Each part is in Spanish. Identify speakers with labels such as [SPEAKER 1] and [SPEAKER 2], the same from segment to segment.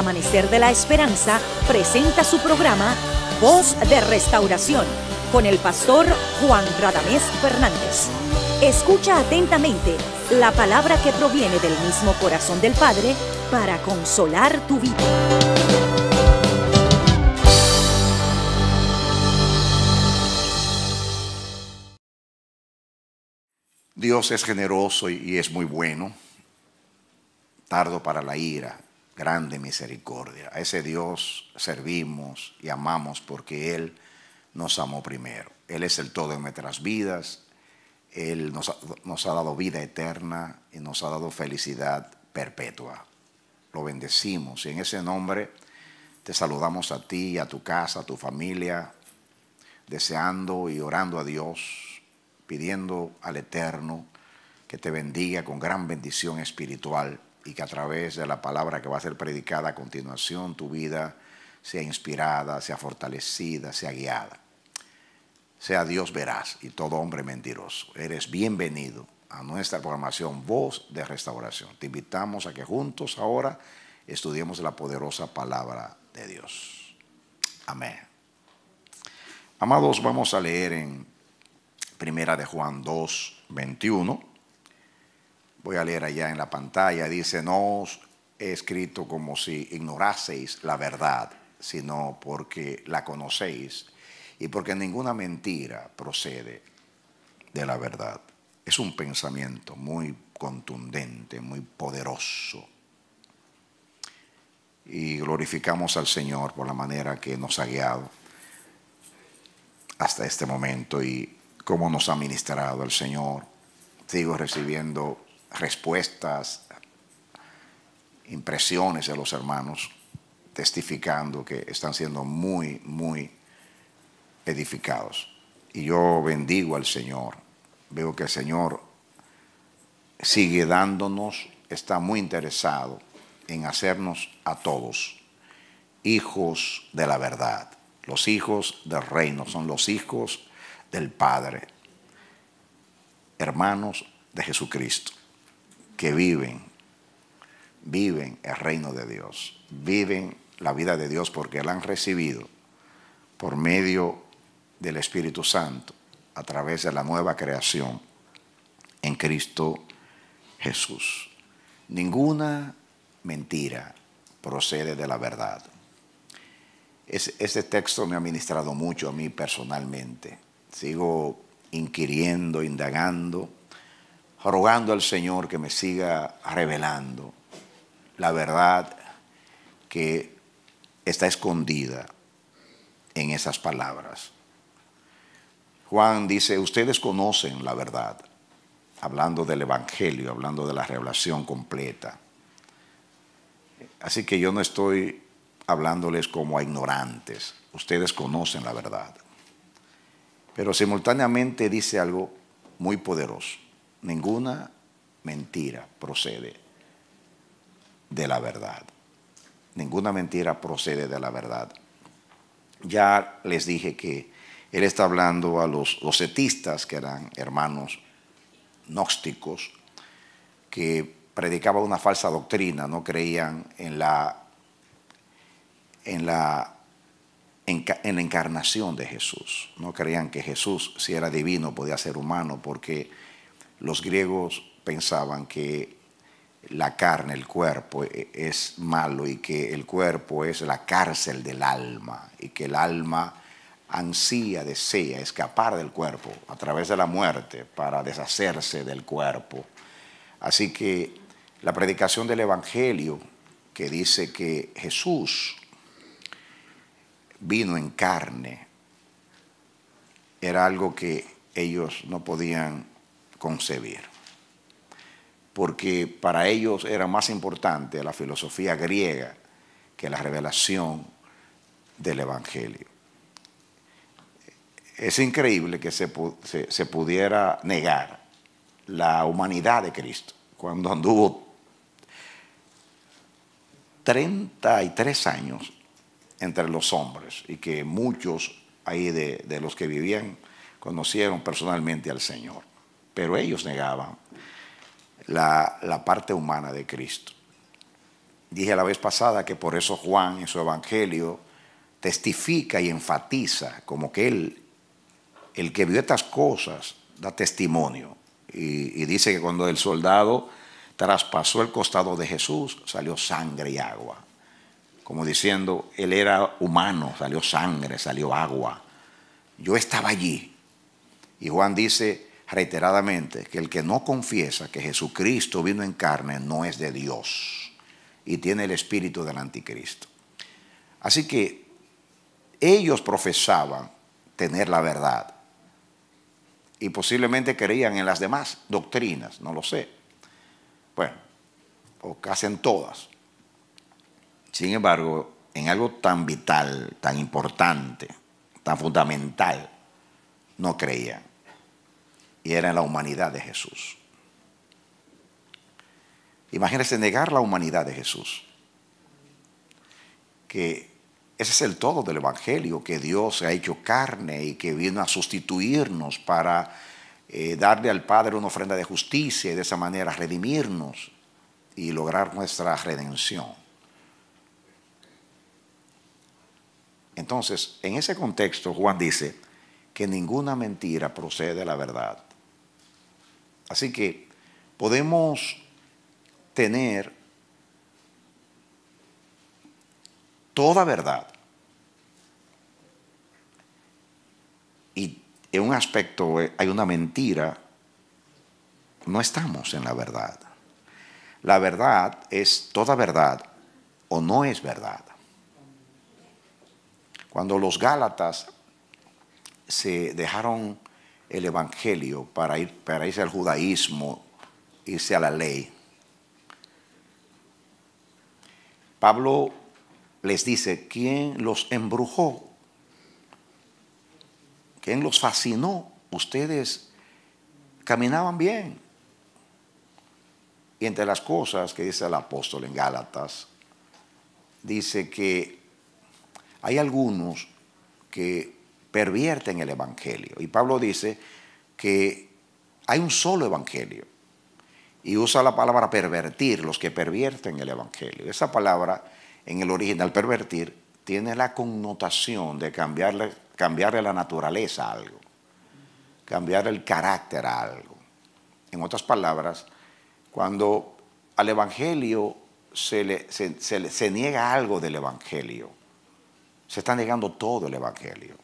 [SPEAKER 1] Amanecer de la Esperanza presenta su programa Voz de Restauración con el pastor Juan Radamés Fernández. Escucha atentamente la palabra que proviene del mismo corazón del Padre para consolar tu vida.
[SPEAKER 2] Dios es generoso y es muy bueno, tardo para la ira grande misericordia. A ese Dios servimos y amamos porque Él nos amó primero. Él es el todo en nuestras vidas. Él nos ha, nos ha dado vida eterna y nos ha dado felicidad perpetua. Lo bendecimos y en ese nombre te saludamos a ti, a tu casa, a tu familia, deseando y orando a Dios, pidiendo al Eterno que te bendiga con gran bendición espiritual y que a través de la palabra que va a ser predicada a continuación tu vida sea inspirada, sea fortalecida, sea guiada. Sea Dios veraz y todo hombre mentiroso. Eres bienvenido a nuestra programación Voz de Restauración. Te invitamos a que juntos ahora estudiemos la poderosa palabra de Dios. Amén. Amados, vamos a leer en Primera de Juan 2, 21 voy a leer allá en la pantalla, dice, no os he escrito como si ignoraseis la verdad, sino porque la conocéis y porque ninguna mentira procede de la verdad. Es un pensamiento muy contundente, muy poderoso. Y glorificamos al Señor por la manera que nos ha guiado hasta este momento y cómo nos ha ministrado el Señor. Sigo recibiendo respuestas, impresiones de los hermanos, testificando que están siendo muy, muy edificados. Y yo bendigo al Señor. Veo que el Señor sigue dándonos, está muy interesado en hacernos a todos hijos de la verdad. Los hijos del reino son los hijos del Padre, hermanos de Jesucristo que viven, viven el reino de Dios, viven la vida de Dios porque la han recibido por medio del Espíritu Santo a través de la nueva creación en Cristo Jesús. Ninguna mentira procede de la verdad. este texto me ha ministrado mucho a mí personalmente. Sigo inquiriendo, indagando rogando al Señor que me siga revelando la verdad que está escondida en esas palabras. Juan dice, ustedes conocen la verdad, hablando del Evangelio, hablando de la revelación completa. Así que yo no estoy hablándoles como a ignorantes, ustedes conocen la verdad. Pero simultáneamente dice algo muy poderoso ninguna mentira procede de la verdad. Ninguna mentira procede de la verdad. Ya les dije que él está hablando a los docetistas, que eran hermanos gnósticos, que predicaban una falsa doctrina, no creían en la, en la, en la encarnación de Jesús, no creían que Jesús, si era divino, podía ser humano, porque los griegos pensaban que la carne, el cuerpo, e, es malo y que el cuerpo es la cárcel del alma y que el alma ansía, desea escapar del cuerpo a través de la muerte para deshacerse del cuerpo. Así que la predicación del Evangelio que dice que Jesús vino en carne era algo que ellos no podían concebir. Porque para ellos era más importante la filosofía griega que la revelación del Evangelio. Es increíble que se, pudiera negar la humanidad de Cristo cuando anduvo 33 años entre los hombres y que muchos ahí de los que vivían conocieron personalmente al Señor pero ellos negaban la, parte humana de Cristo. Dije la vez pasada que por eso Juan en su Evangelio testifica y enfatiza como que él, el que vio estas cosas, da testimonio. Y, y, dice que cuando el soldado traspasó el costado de Jesús, salió sangre y agua. Como diciendo, él era humano, salió sangre, salió agua. Yo estaba allí. Y Juan dice, reiteradamente que el que no confiesa que Jesucristo vino en carne no es de Dios y tiene el espíritu del anticristo. Así que ellos profesaban tener la verdad y posiblemente creían en las demás doctrinas, no lo sé. Bueno, o casi en todas. Sin embargo, en algo tan vital, tan importante, tan fundamental, no creían y era la humanidad de Jesús. Imagínense negar la humanidad de Jesús. Que ese es el todo del Evangelio, que Dios se ha hecho carne y que vino a sustituirnos para eh, darle al Padre una ofrenda de justicia y de esa manera redimirnos y lograr nuestra redención. Entonces, en ese contexto, Juan dice que ninguna mentira procede de la verdad Así que podemos tener toda verdad y en un aspecto eh, hay una mentira, no estamos en la verdad. La verdad es toda verdad o no es verdad. Cuando los Gálatas se dejaron el Evangelio para, ir, para irse al judaísmo, irse a la ley. Pablo les dice, ¿quién los embrujó? ¿Quién los fascinó? Ustedes caminaban bien. Y entre las cosas que dice el apóstol en Gálatas, dice que hay algunos que pervierten el Evangelio. Y Pablo dice que hay un solo Evangelio. Y usa la palabra pervertir, los que pervierten el Evangelio. Esa palabra en el original pervertir tiene la connotación de cambiarle, cambiarle la naturaleza a algo, cambiar el carácter a algo. En otras palabras, cuando al Evangelio se le, se niega algo del Evangelio, se está negando todo el Evangelio.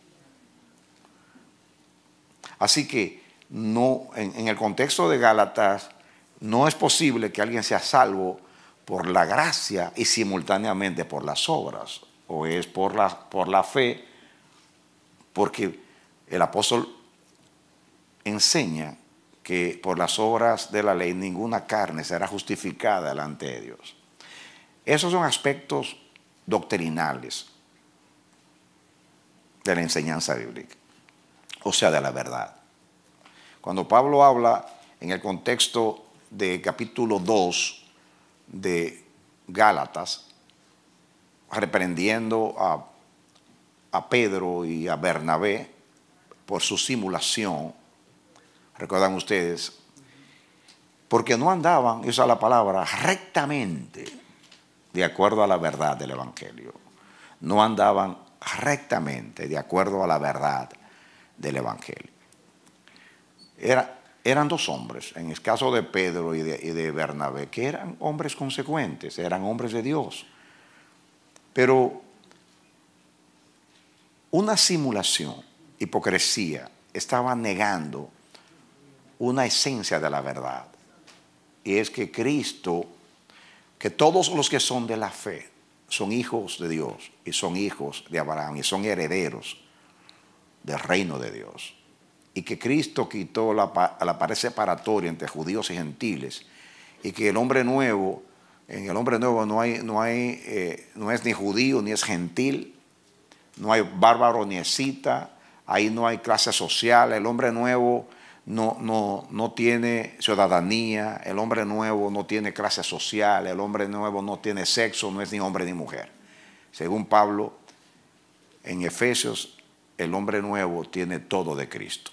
[SPEAKER 2] Así que no, en, el contexto de Gálatas, no es posible que alguien sea salvo por la gracia y simultáneamente por las obras, o es por la, por la fe, porque el apóstol enseña que por las obras de la ley ninguna carne será justificada delante de Dios. Esos son aspectos doctrinales de la enseñanza bíblica o sea, de la verdad. Cuando Pablo habla en el contexto de capítulo 2 de Gálatas, reprendiendo a, Pedro y a Bernabé por su simulación, recuerdan ustedes, porque no andaban, es la palabra, rectamente, de acuerdo a la verdad del Evangelio. No andaban rectamente, de acuerdo a la verdad del Evangelio. eran dos hombres, en el caso de Pedro y de, y de Bernabé, que eran hombres consecuentes, eran hombres de Dios. Pero una simulación, hipocresía, estaba negando una esencia de la verdad. Y es que Cristo, que todos los que son de la fe, son hijos de Dios y son hijos de Abraham y son herederos del reino de Dios. Y que Cristo quitó la, la pared separatoria entre judíos y gentiles. Y que el hombre nuevo, en el hombre nuevo no, hay, no, hay, eh, no es ni judío ni es gentil, no hay bárbaro ni cita, ahí no hay clase social, el hombre nuevo no, no, no, tiene ciudadanía, el hombre nuevo no tiene clase social, el hombre nuevo no tiene sexo, no es ni hombre ni mujer. Según Pablo, en Efesios el hombre nuevo tiene todo de Cristo.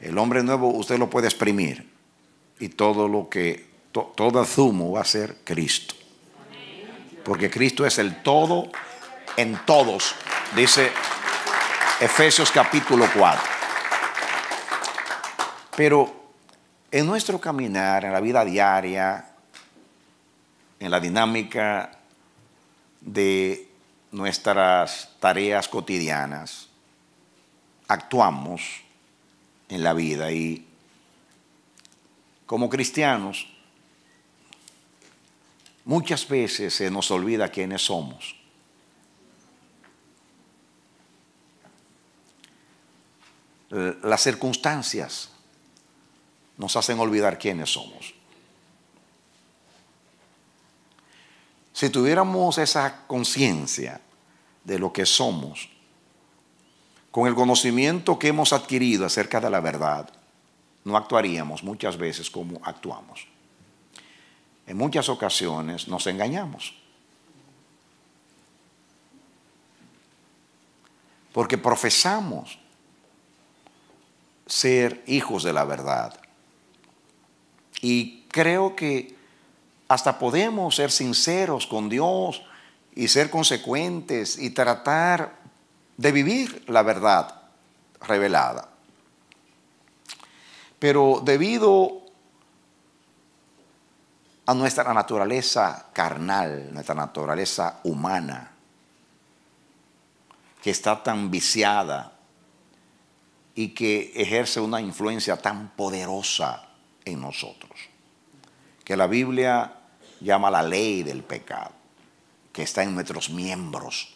[SPEAKER 2] El hombre nuevo usted lo puede exprimir y todo lo que, todo zumo va a ser Cristo. Porque Cristo es el todo en todos, dice Efesios capítulo 4. Pero en nuestro caminar, en la vida diaria, en la dinámica de nuestras tareas cotidianas, actuamos en la vida y como cristianos muchas veces se nos olvida quiénes somos. Las circunstancias nos hacen olvidar quiénes somos. Si tuviéramos esa conciencia de lo que somos, con el conocimiento que hemos adquirido acerca de la verdad, no actuaríamos muchas veces como actuamos. En muchas ocasiones nos engañamos. Porque profesamos ser hijos de la verdad. Y creo que hasta podemos ser sinceros con Dios y ser consecuentes y tratar de vivir la verdad revelada. Pero debido a nuestra naturaleza carnal, nuestra naturaleza humana, que está tan viciada y que ejerce una influencia tan poderosa en nosotros, que la Biblia llama la ley del pecado, que está en nuestros miembros,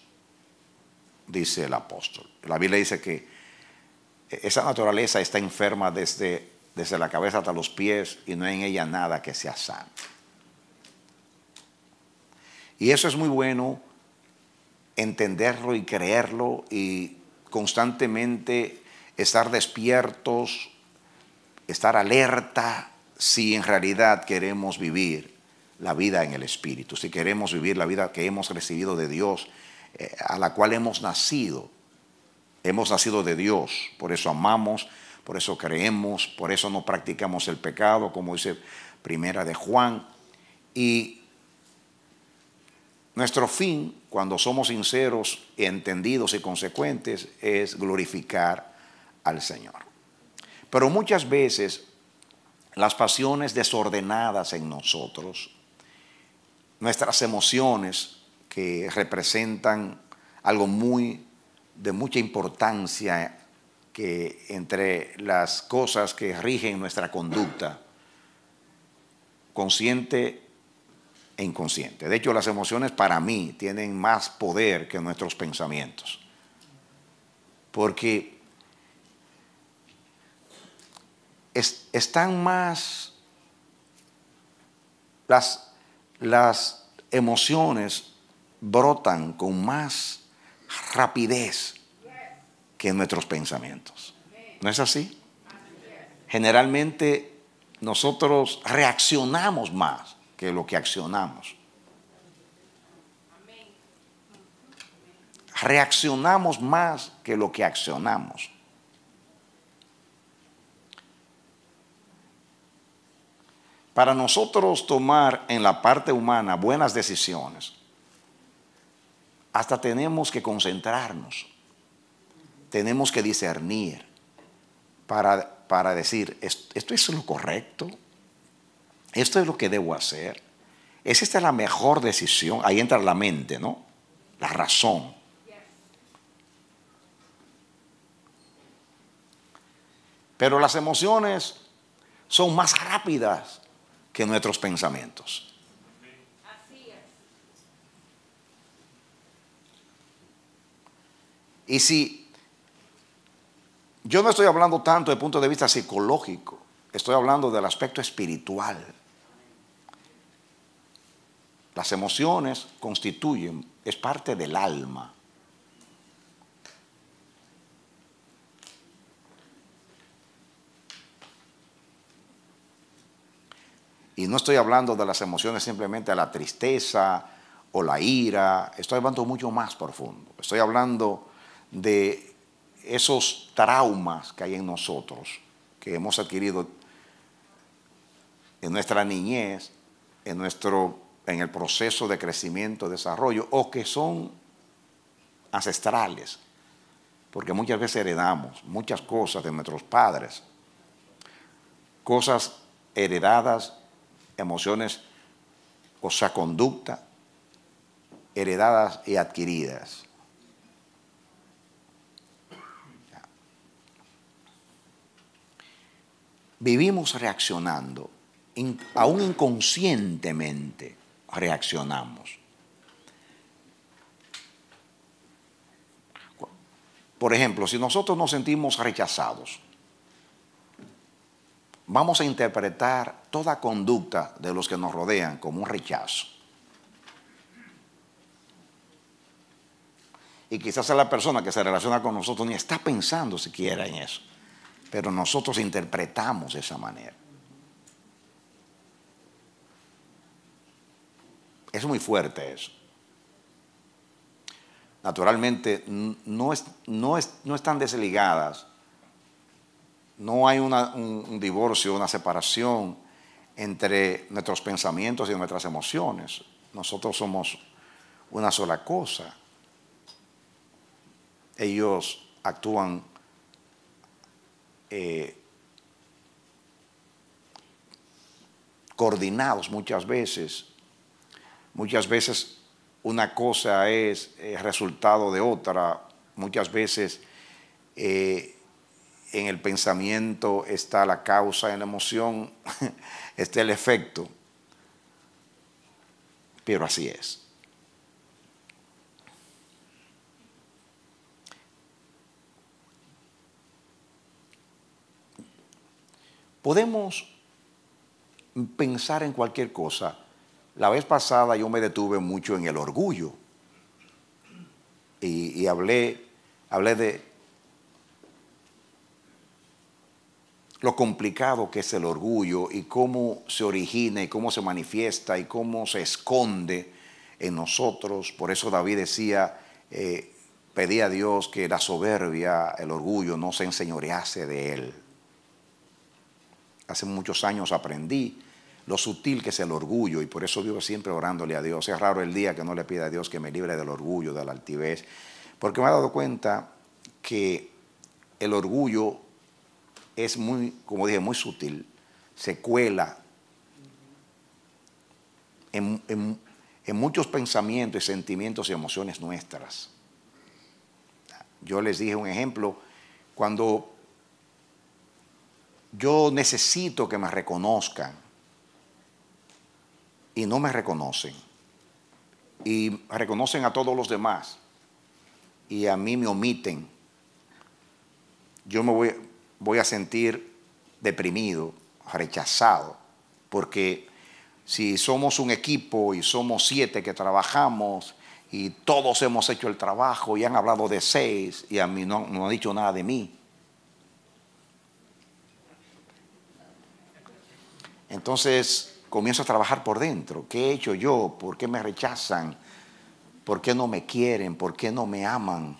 [SPEAKER 2] dice el apóstol. La Biblia dice que esa naturaleza está enferma desde, desde la cabeza hasta los pies y no hay en ella nada que sea sano. Y eso es muy bueno entenderlo y creerlo y constantemente estar despiertos, estar alerta si en realidad queremos vivir la vida en el Espíritu, si queremos vivir la vida que hemos recibido de Dios, eh, a la cual hemos nacido, hemos nacido de Dios, por eso amamos, por eso creemos, por eso no practicamos el pecado, como dice Primera de Juan, y nuestro fin, cuando somos sinceros, entendidos y consecuentes, es glorificar al Señor. Pero muchas veces las pasiones desordenadas en nosotros nuestras emociones que representan algo muy de mucha importancia que entre las cosas que rigen nuestra conducta consciente e inconsciente. De hecho, las emociones para mí tienen más poder que nuestros pensamientos. Porque están más las las emociones brotan con más rapidez que nuestros pensamientos. ¿No es así? Generalmente nosotros reaccionamos más que lo que accionamos. Reaccionamos más que lo que accionamos. Para nosotros tomar en la parte humana buenas decisiones, hasta tenemos que concentrarnos, tenemos que discernir para, decir, esto, es lo correcto, esto es lo que debo hacer, ¿es esta la mejor decisión? Ahí entra la mente, ¿no? La razón. Pero las emociones son más rápidas que nuestros pensamientos. Y si yo no estoy hablando tanto de punto de vista psicológico, estoy hablando del aspecto espiritual. Las emociones constituyen, es parte del alma. Y no estoy hablando de las emociones simplemente a la tristeza o la ira, estoy hablando mucho más profundo. Estoy hablando de esos traumas que hay en nosotros, que hemos adquirido en nuestra niñez, en, nuestro, en el proceso de crecimiento, desarrollo, o que son ancestrales, porque muchas veces heredamos muchas cosas de nuestros padres, cosas heredadas emociones o sea conducta heredadas y adquiridas. Vivimos reaccionando, aún inconscientemente reaccionamos. Por ejemplo, si nosotros nos sentimos rechazados, vamos a interpretar toda conducta de los que nos rodean como un rechazo. Y quizás la persona que se relaciona con nosotros ni está pensando siquiera en eso, pero nosotros interpretamos de esa manera. Es muy fuerte eso. Naturalmente, no, es, no, es, no están desligadas no hay un, divorcio, una separación entre nuestros pensamientos y nuestras emociones. Nosotros somos una sola cosa. Ellos actúan eh, coordinados muchas veces. Muchas veces una cosa es eh, resultado de otra. Muchas veces... Eh, en el pensamiento está la causa, en la emoción está el efecto. Pero así es. Podemos pensar en cualquier cosa. La vez pasada yo me detuve mucho en el orgullo y, hablé, hablé de lo complicado que es el orgullo y cómo se origina y cómo se manifiesta y cómo se esconde en nosotros. Por eso David decía, eh, Pedí a Dios que la soberbia, el orgullo no se enseñorease de él. Hace muchos años aprendí lo sutil que es el orgullo y por eso vivo siempre orándole a Dios. Es raro el día que no le pida a Dios que me libre del orgullo, de la altivez, porque me he dado cuenta que el orgullo es muy, como dije, muy sutil, se cuela en, muchos pensamientos y sentimientos y emociones nuestras. Yo les dije un ejemplo, cuando yo necesito que me reconozcan y no me reconocen, y reconocen a todos los demás y a mí me omiten, yo me voy, voy a sentir deprimido, rechazado, porque si somos un equipo y somos siete que trabajamos y todos hemos hecho el trabajo y han hablado de seis y a mí no, no ha dicho nada de mí. Entonces comienzo a trabajar por dentro. ¿Qué he hecho yo? ¿Por qué me rechazan? ¿Por qué no me quieren? ¿Por qué no me aman?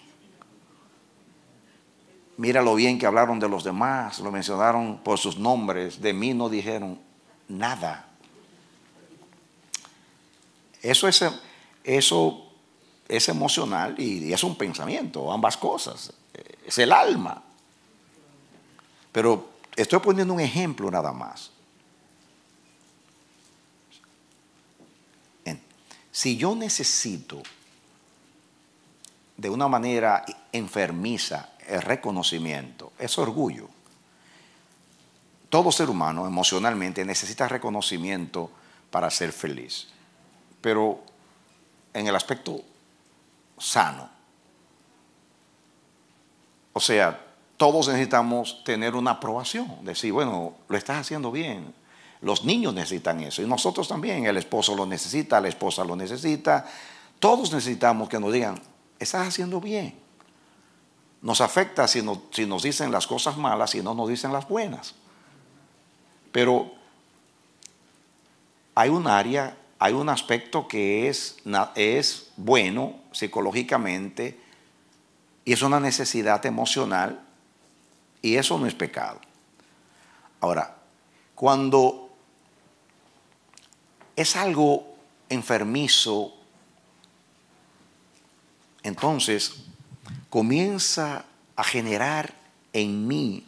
[SPEAKER 2] Mira lo bien que hablaron de los demás, lo mencionaron por sus nombres, de mí no dijeron nada. Eso es, eso es emocional y, y es un pensamiento, ambas cosas. Es el alma. Pero estoy poniendo un ejemplo nada más. Si yo necesito de una manera enfermiza es reconocimiento, es orgullo. Todo ser humano emocionalmente necesita reconocimiento para ser feliz, pero en el aspecto sano. O sea, todos necesitamos tener una aprobación, decir, bueno, lo estás haciendo bien. Los niños necesitan eso y nosotros también, el esposo lo necesita, la esposa lo necesita. Todos necesitamos que nos digan, estás haciendo bien. Nos afecta si, nos dicen las cosas malas y no nos dicen las buenas. Pero hay un área, hay un aspecto que es, es bueno psicológicamente y es una necesidad emocional y eso no es pecado. Ahora, cuando es algo enfermizo, entonces comienza a generar en mí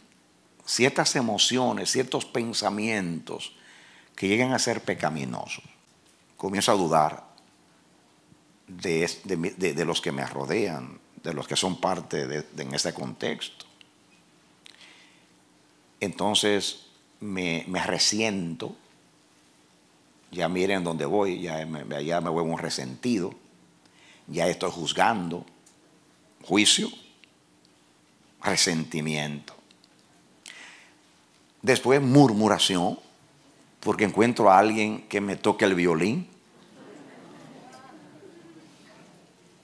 [SPEAKER 2] ciertas emociones, ciertos pensamientos que llegan a ser pecaminosos. Comienzo a dudar de, los que me rodean, de los que son parte de, en este contexto. Entonces me, resiento, ya miren dónde voy, ya me, ya me vuelvo un resentido, ya estoy juzgando, juicio, resentimiento. Después murmuración, porque encuentro a alguien que me toque el violín.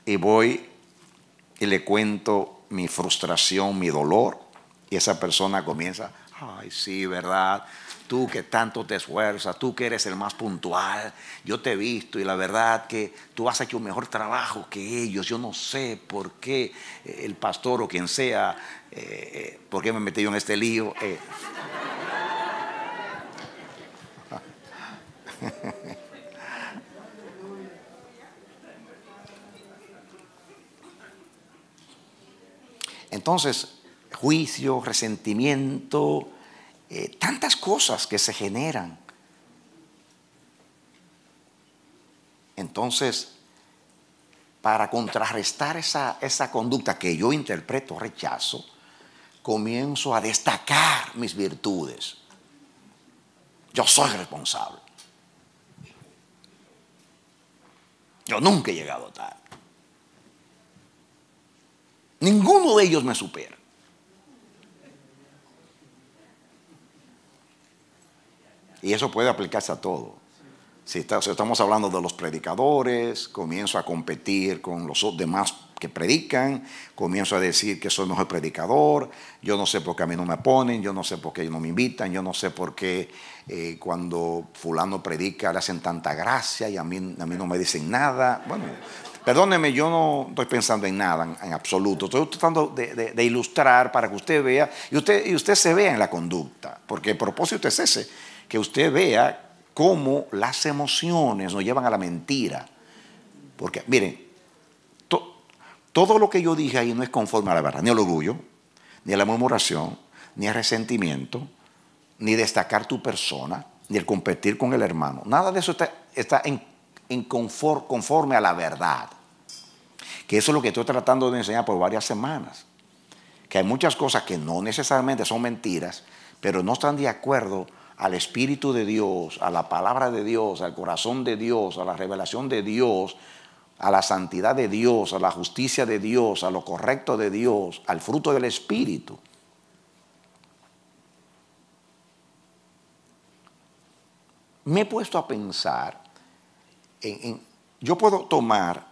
[SPEAKER 2] Y voy y le cuento mi frustración, mi dolor. Y esa persona comienza, ay, sí, ¿verdad? tú que tanto te esfuerzas, tú que eres el más puntual, yo te he visto y la verdad que tú has hecho un mejor trabajo que ellos, yo no sé por qué eh, el pastor o quien sea, eh, eh, por qué me metí yo en este lío. Entonces, juicio, resentimiento, eh, tantas cosas que se generan. Entonces, para contrarrestar esa, esa conducta que yo interpreto rechazo, comienzo a destacar mis virtudes. Yo soy responsable. Yo nunca he llegado tal. Ninguno de ellos me supera. Y eso puede aplicarse a todo. Si, estamos hablando de los predicadores, comienzo a competir con los demás que predican, comienzo a decir que soy mejor predicador, yo no sé por qué a mí no me ponen, yo no sé por qué no me invitan, yo no sé por qué eh, cuando fulano predica le hacen tanta gracia y a mí, mí no me dicen nada. Bueno, perdóneme, yo no estoy pensando en nada en, absoluto, estoy tratando de, ilustrar para que usted vea y usted, y usted se vea en la conducta, porque el propósito es ese que usted vea cómo las emociones nos llevan a la mentira. Porque, miren, todo lo que yo dije ahí no es conforme a la verdad, ni el orgullo, ni la murmuración, ni el resentimiento, ni destacar tu persona, ni el competir con el hermano. Nada de eso está, en, conforme a la verdad. Que eso es lo que estoy tratando de enseñar por varias semanas. Que hay muchas cosas que no necesariamente son mentiras, pero no están de acuerdo al Espíritu de Dios, a la palabra de Dios, al corazón de Dios, a la revelación de Dios, a la santidad de Dios, a la justicia de Dios, a lo correcto de Dios, al fruto del Espíritu. Me he puesto a pensar en, yo puedo tomar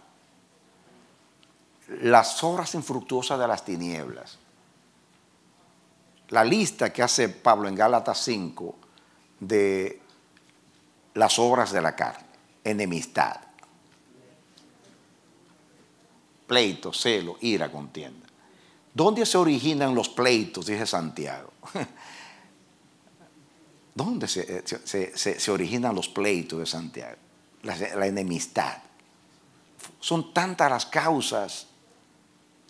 [SPEAKER 2] las obras infructuosas de las tinieblas. La lista que hace Pablo en Gálatas 5 de las obras de la carne, enemistad, pleito, celo, ira, contienda. ¿Dónde se originan los pleitos? Dice Santiago. ¿Dónde eh, se, originan los pleitos de Santiago? la enemistad. Son tantas las causas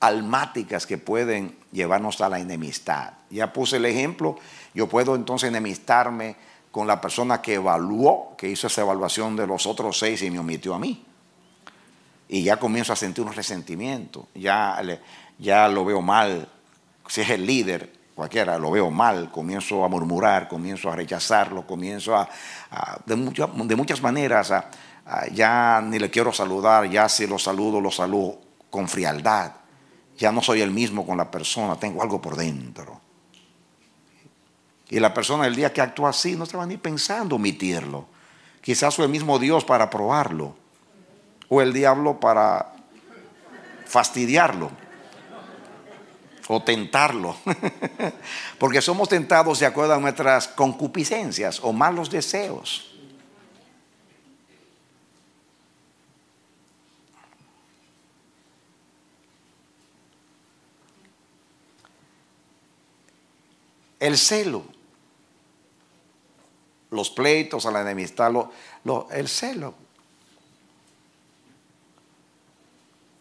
[SPEAKER 2] almáticas que pueden llevarnos a la enemistad. Ya puse el ejemplo, yo puedo entonces enemistarme con la persona que evaluó, que hizo esa evaluación de los otros seis y me omitió a mí. Y ya comienzo a sentir un resentimiento, ya, ya lo veo mal, si es el líder, cualquiera, lo veo mal, comienzo a murmurar, comienzo a rechazarlo, comienzo a, de, muchas maneras, ya ni le quiero saludar, ya si lo saludo, lo saludo con frialdad, ya no soy el mismo con la persona, tengo algo por dentro. Y la persona el día que actúa así no estaba ni pensando omitirlo. Quizás fue el mismo Dios para probarlo. O el diablo para fastidiarlo. O tentarlo. Porque somos tentados de acuerdo a nuestras concupiscencias o malos deseos. El celo los pleitos, a la enemistad, el celo.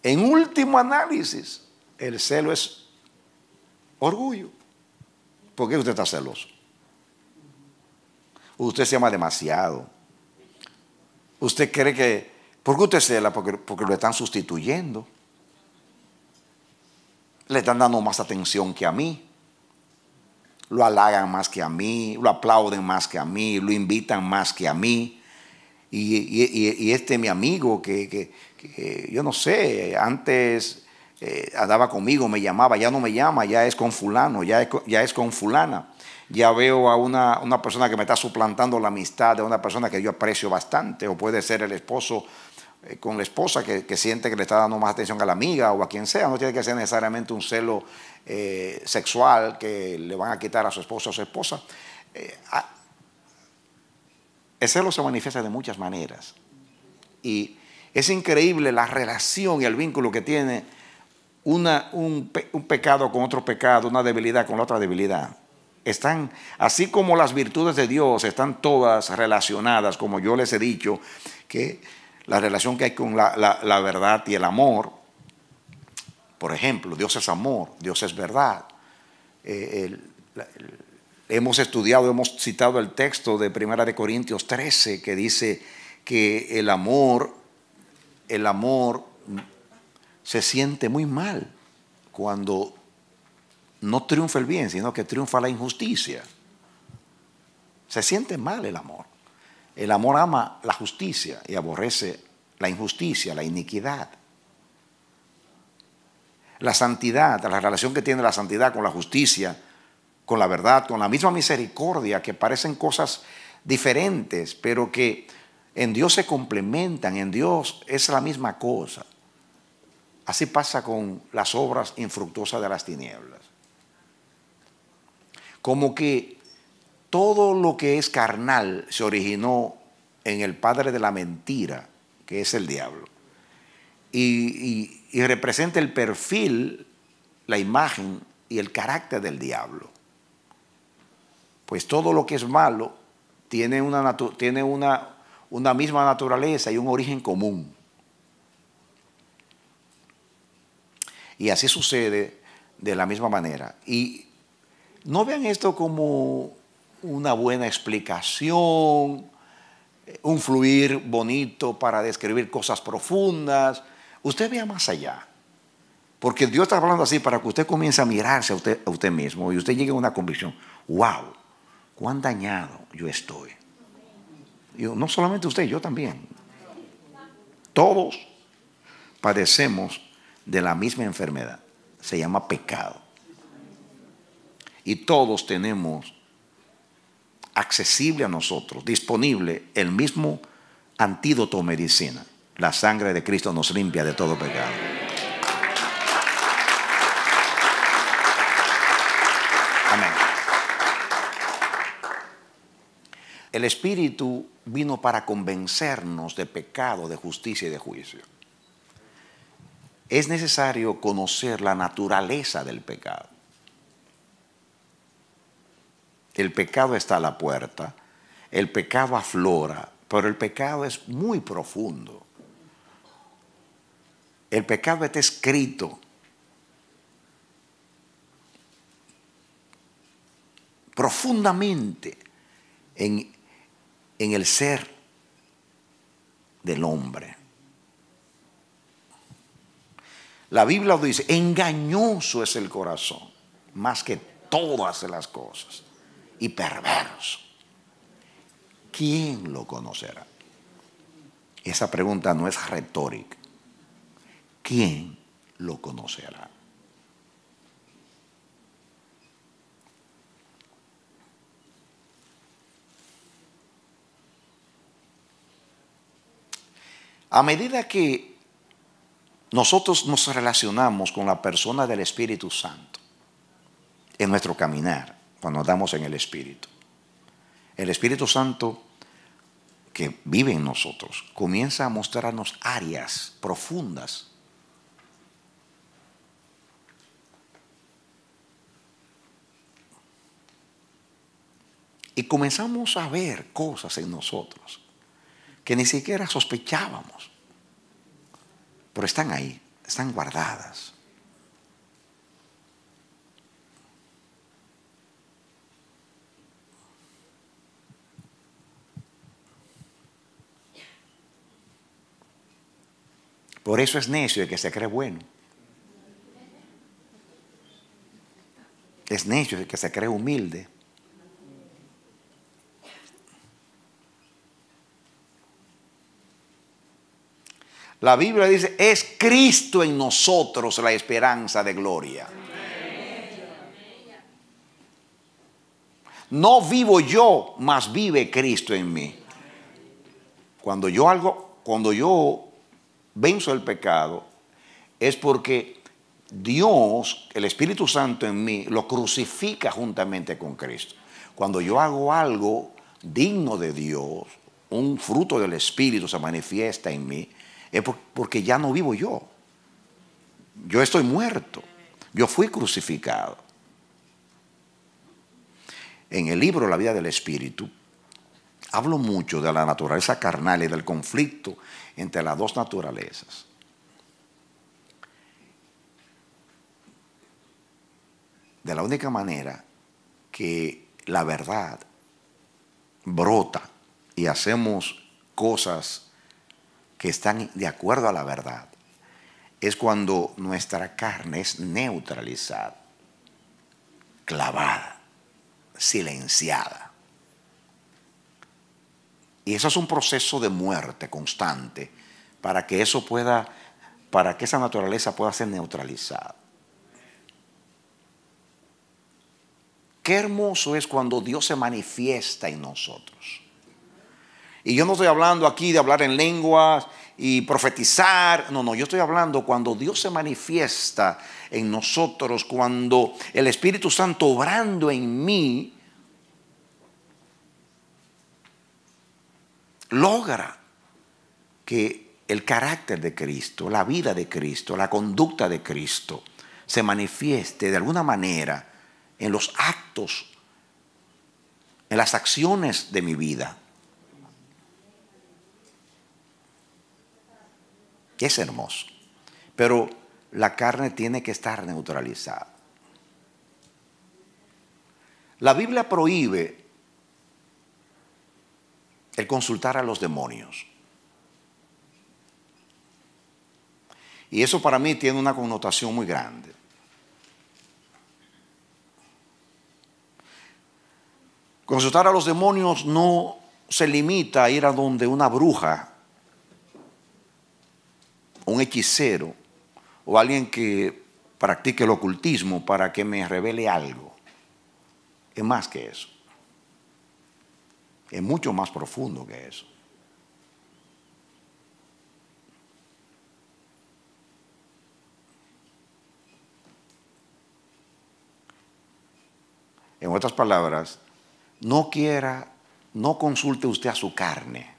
[SPEAKER 2] En último análisis, el celo es orgullo. ¿Por qué usted está celoso? Usted se ama demasiado. Usted cree que... ¿Por qué usted cela? porque lo están sustituyendo. Le están dando más atención que a mí lo halagan más que a mí, lo aplauden más que a mí, lo invitan más que a mí. Y, este mi amigo que, yo no sé, antes eh, andaba conmigo, me llamaba, ya no me llama, ya es con fulano, ya es, ya es con fulana. Ya veo a una, persona que me está suplantando la amistad de una persona que yo aprecio bastante, o puede ser el esposo eh, con la esposa que, que, siente que le está dando más atención a la amiga o a quien sea. No tiene que ser necesariamente un celo eh, sexual que le van a quitar a su esposo o su esposa. Eh, el celo se manifiesta de muchas maneras. Y es increíble la relación y el vínculo que tiene un, pecado con otro pecado, una debilidad con la otra debilidad. Están, así como las virtudes de Dios están todas relacionadas, como yo les he dicho, que la relación que hay con la verdad y el amor, por ejemplo, Dios es amor, Dios es verdad. Eh, hemos estudiado, hemos citado el texto de Primera de Corintios 13 que dice que el amor, el amor se siente muy mal cuando no triunfa el bien, sino que triunfa la injusticia. Se siente mal el amor. El amor ama la justicia y aborrece la injusticia, la iniquidad la santidad, la relación que tiene la santidad con la justicia, con la verdad, con la misma misericordia, que parecen cosas diferentes, pero que en Dios se complementan, en Dios es la misma cosa. Así pasa con las obras infructuosas de las tinieblas. Como que todo lo que es carnal se originó en el padre de la mentira, que es el diablo. Y, y representa el perfil, la imagen y el carácter del diablo. Pues todo lo que es malo tiene una, misma naturaleza y un origen común. Y así sucede de la misma manera. Y no vean esto como una buena explicación, un fluir bonito para describir cosas profundas, Usted vea más allá. Porque Dios está hablando así para que usted comience a mirarse a usted, mismo y usted llegue a una convicción. ¡Wow! ¿Cuán dañado yo estoy? no solamente usted, yo también. Todos padecemos de la misma enfermedad. Se llama pecado. Y todos tenemos accesible a nosotros, disponible, el mismo antídoto o medicina. La sangre de Cristo nos limpia de todo pecado. Amén. El Espíritu vino para convencernos de pecado, de justicia y de juicio. Es necesario conocer la naturaleza del pecado. El pecado está a la puerta, el pecado aflora, pero el pecado es muy profundo. El pecado está escrito. profundamente en, el ser del hombre. La Biblia dice, engañoso es el corazón, más que todas las cosas, y perverso. ¿Quién lo conocerá? Esa pregunta no es retórica. ¿quién lo conocerá? A medida que nosotros nos relacionamos con la persona del Espíritu Santo, en nuestro caminar, cuando andamos en el Espíritu, el Espíritu Santo que vive en nosotros comienza a mostrarnos áreas profundas Y comenzamos a ver cosas en nosotros que ni siquiera sospechábamos, pero están ahí, están guardadas. Por eso es necio el que se cree bueno. Es necio el que se cree humilde. La Biblia dice, es Cristo en nosotros la esperanza de gloria. No vivo yo, mas vive Cristo en mí. Cuando yo algo, cuando yo venzo el pecado, es porque Dios, el Espíritu Santo en mí, lo crucifica juntamente con Cristo. Cuando yo hago algo digno de Dios, un fruto del Espíritu se manifiesta en mí es porque ya no vivo yo. Yo estoy muerto. Yo fui crucificado. En el libro La vida del Espíritu, hablo mucho de la naturaleza carnal y del conflicto entre las dos naturalezas. De la única manera que la verdad brota y hacemos cosas que están de acuerdo a la verdad. Es cuando nuestra carne es neutralizada, clavada, silenciada. Y eso es un proceso de muerte constante para que eso pueda, para que esa naturaleza pueda ser neutralizada. Qué hermoso es cuando Dios se manifiesta en nosotros. Y yo no estoy hablando aquí de hablar en lenguas y profetizar. No, no, yo estoy hablando cuando Dios se manifiesta en nosotros, cuando el Espíritu Santo obrando en mí logra que el carácter de Cristo, la vida de Cristo, la conducta de Cristo se manifieste de alguna manera en los actos, en las acciones de mi vida, Es hermoso. Pero la carne tiene que estar neutralizada. La Biblia prohíbe el consultar a los demonios. Y eso para mí tiene una connotación muy grande. Consultar a los demonios no se limita a ir a donde una bruja un hechicero o alguien que practique el ocultismo para que me revele algo. Es más que eso. Es mucho más profundo que eso. En otras palabras, no quiera, no consulte usted a su carne.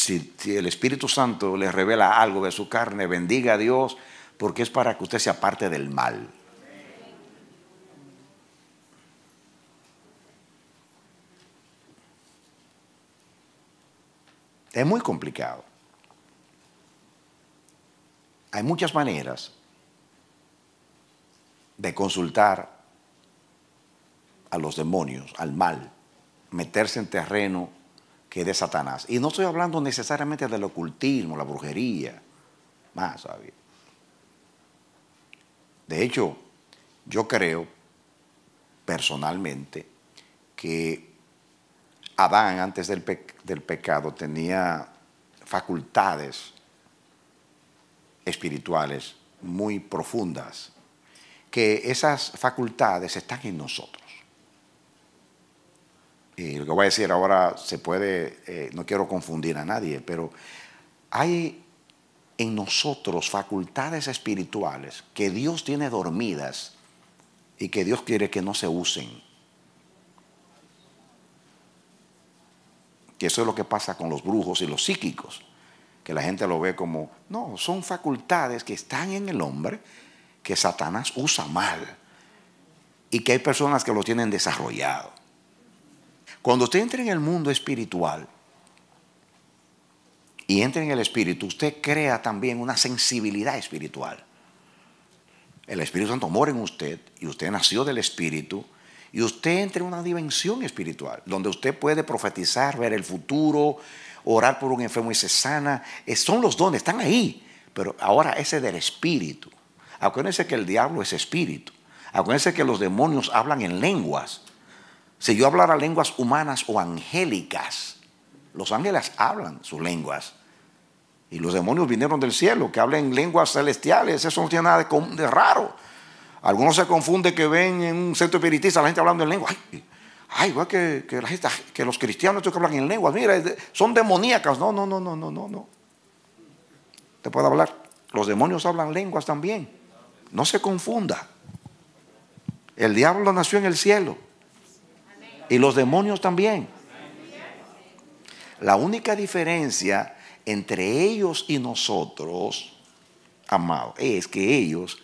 [SPEAKER 2] si, el Espíritu Santo le revela algo de su carne, bendiga a Dios, porque es para que usted se aparte del mal. Es muy complicado. Hay muchas maneras de consultar a los demonios, al mal, meterse en terreno que de Satanás. Y no estoy hablando necesariamente del ocultismo, la brujería, más sabio. De hecho, yo creo personalmente que Adán antes del, del pecado tenía facultades espirituales muy profundas, que esas facultades están en nosotros. Y lo que voy a decir ahora se puede, eh, no quiero confundir a nadie, pero hay en nosotros facultades espirituales que Dios tiene dormidas y que Dios quiere que no se usen. Que eso es lo que pasa con los brujos y los psíquicos, que la gente lo ve como, no, son facultades que están en el hombre que Satanás usa mal y que hay personas que lo tienen desarrollado. Cuando usted entra en el mundo espiritual y entra en el espíritu, usted crea también una sensibilidad espiritual. El Espíritu Santo mora en usted y usted nació del Espíritu y usted entra en una dimensión espiritual donde usted puede profetizar, ver el futuro, orar por un enfermo y se sana. Eh, son los dones, están ahí. Pero ahora ese del Espíritu. Acuérdense que el diablo es espíritu. Acuérdense que los demonios hablan en lenguas. Si yo hablara lenguas humanas o angélicas, los ángeles hablan sus lenguas. Y los demonios vinieron del cielo, que hablan lenguas celestiales, eso no tiene nada de, raro. Algunos se confunden que ven en un centro espiritista la gente hablando en lengua. Ay, que, los cristianos que hablan en lenguas. mira, son demoníacas. No, no, no, no, no, no, no. Te puedo hablar. Los demonios hablan lenguas también. No se confunda. El diablo nació en el cielo. Y los demonios también. La única diferencia entre ellos y nosotros, amados, es que ellos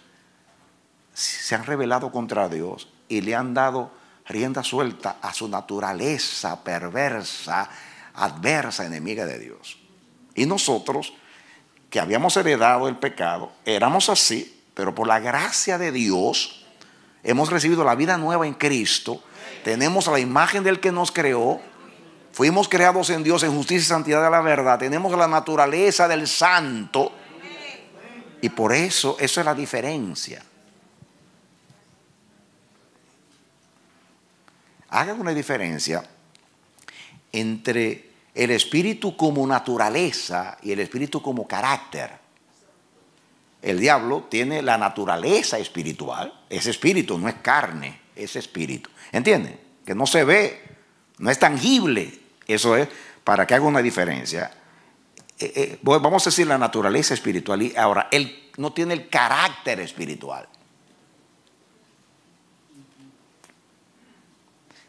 [SPEAKER 2] se han rebelado contra Dios y le han dado rienda suelta a su naturaleza perversa, adversa, enemiga de Dios. Y nosotros, que habíamos heredado el pecado, éramos así, pero por la gracia de Dios hemos recibido la vida nueva en Cristo tenemos la imagen del que nos creó. Fuimos creados en Dios en justicia y santidad de la verdad. Tenemos la naturaleza del santo. Y por eso, eso es la diferencia. Hagan una diferencia entre el espíritu como naturaleza y el espíritu como carácter. El diablo tiene la naturaleza espiritual, es espíritu, no es carne ese espíritu. ¿Entienden? Que no se ve, no es tangible. Eso es, para que haga una diferencia, eh, eh, vamos a decir la naturaleza espiritual. Y ahora, él no tiene el carácter espiritual.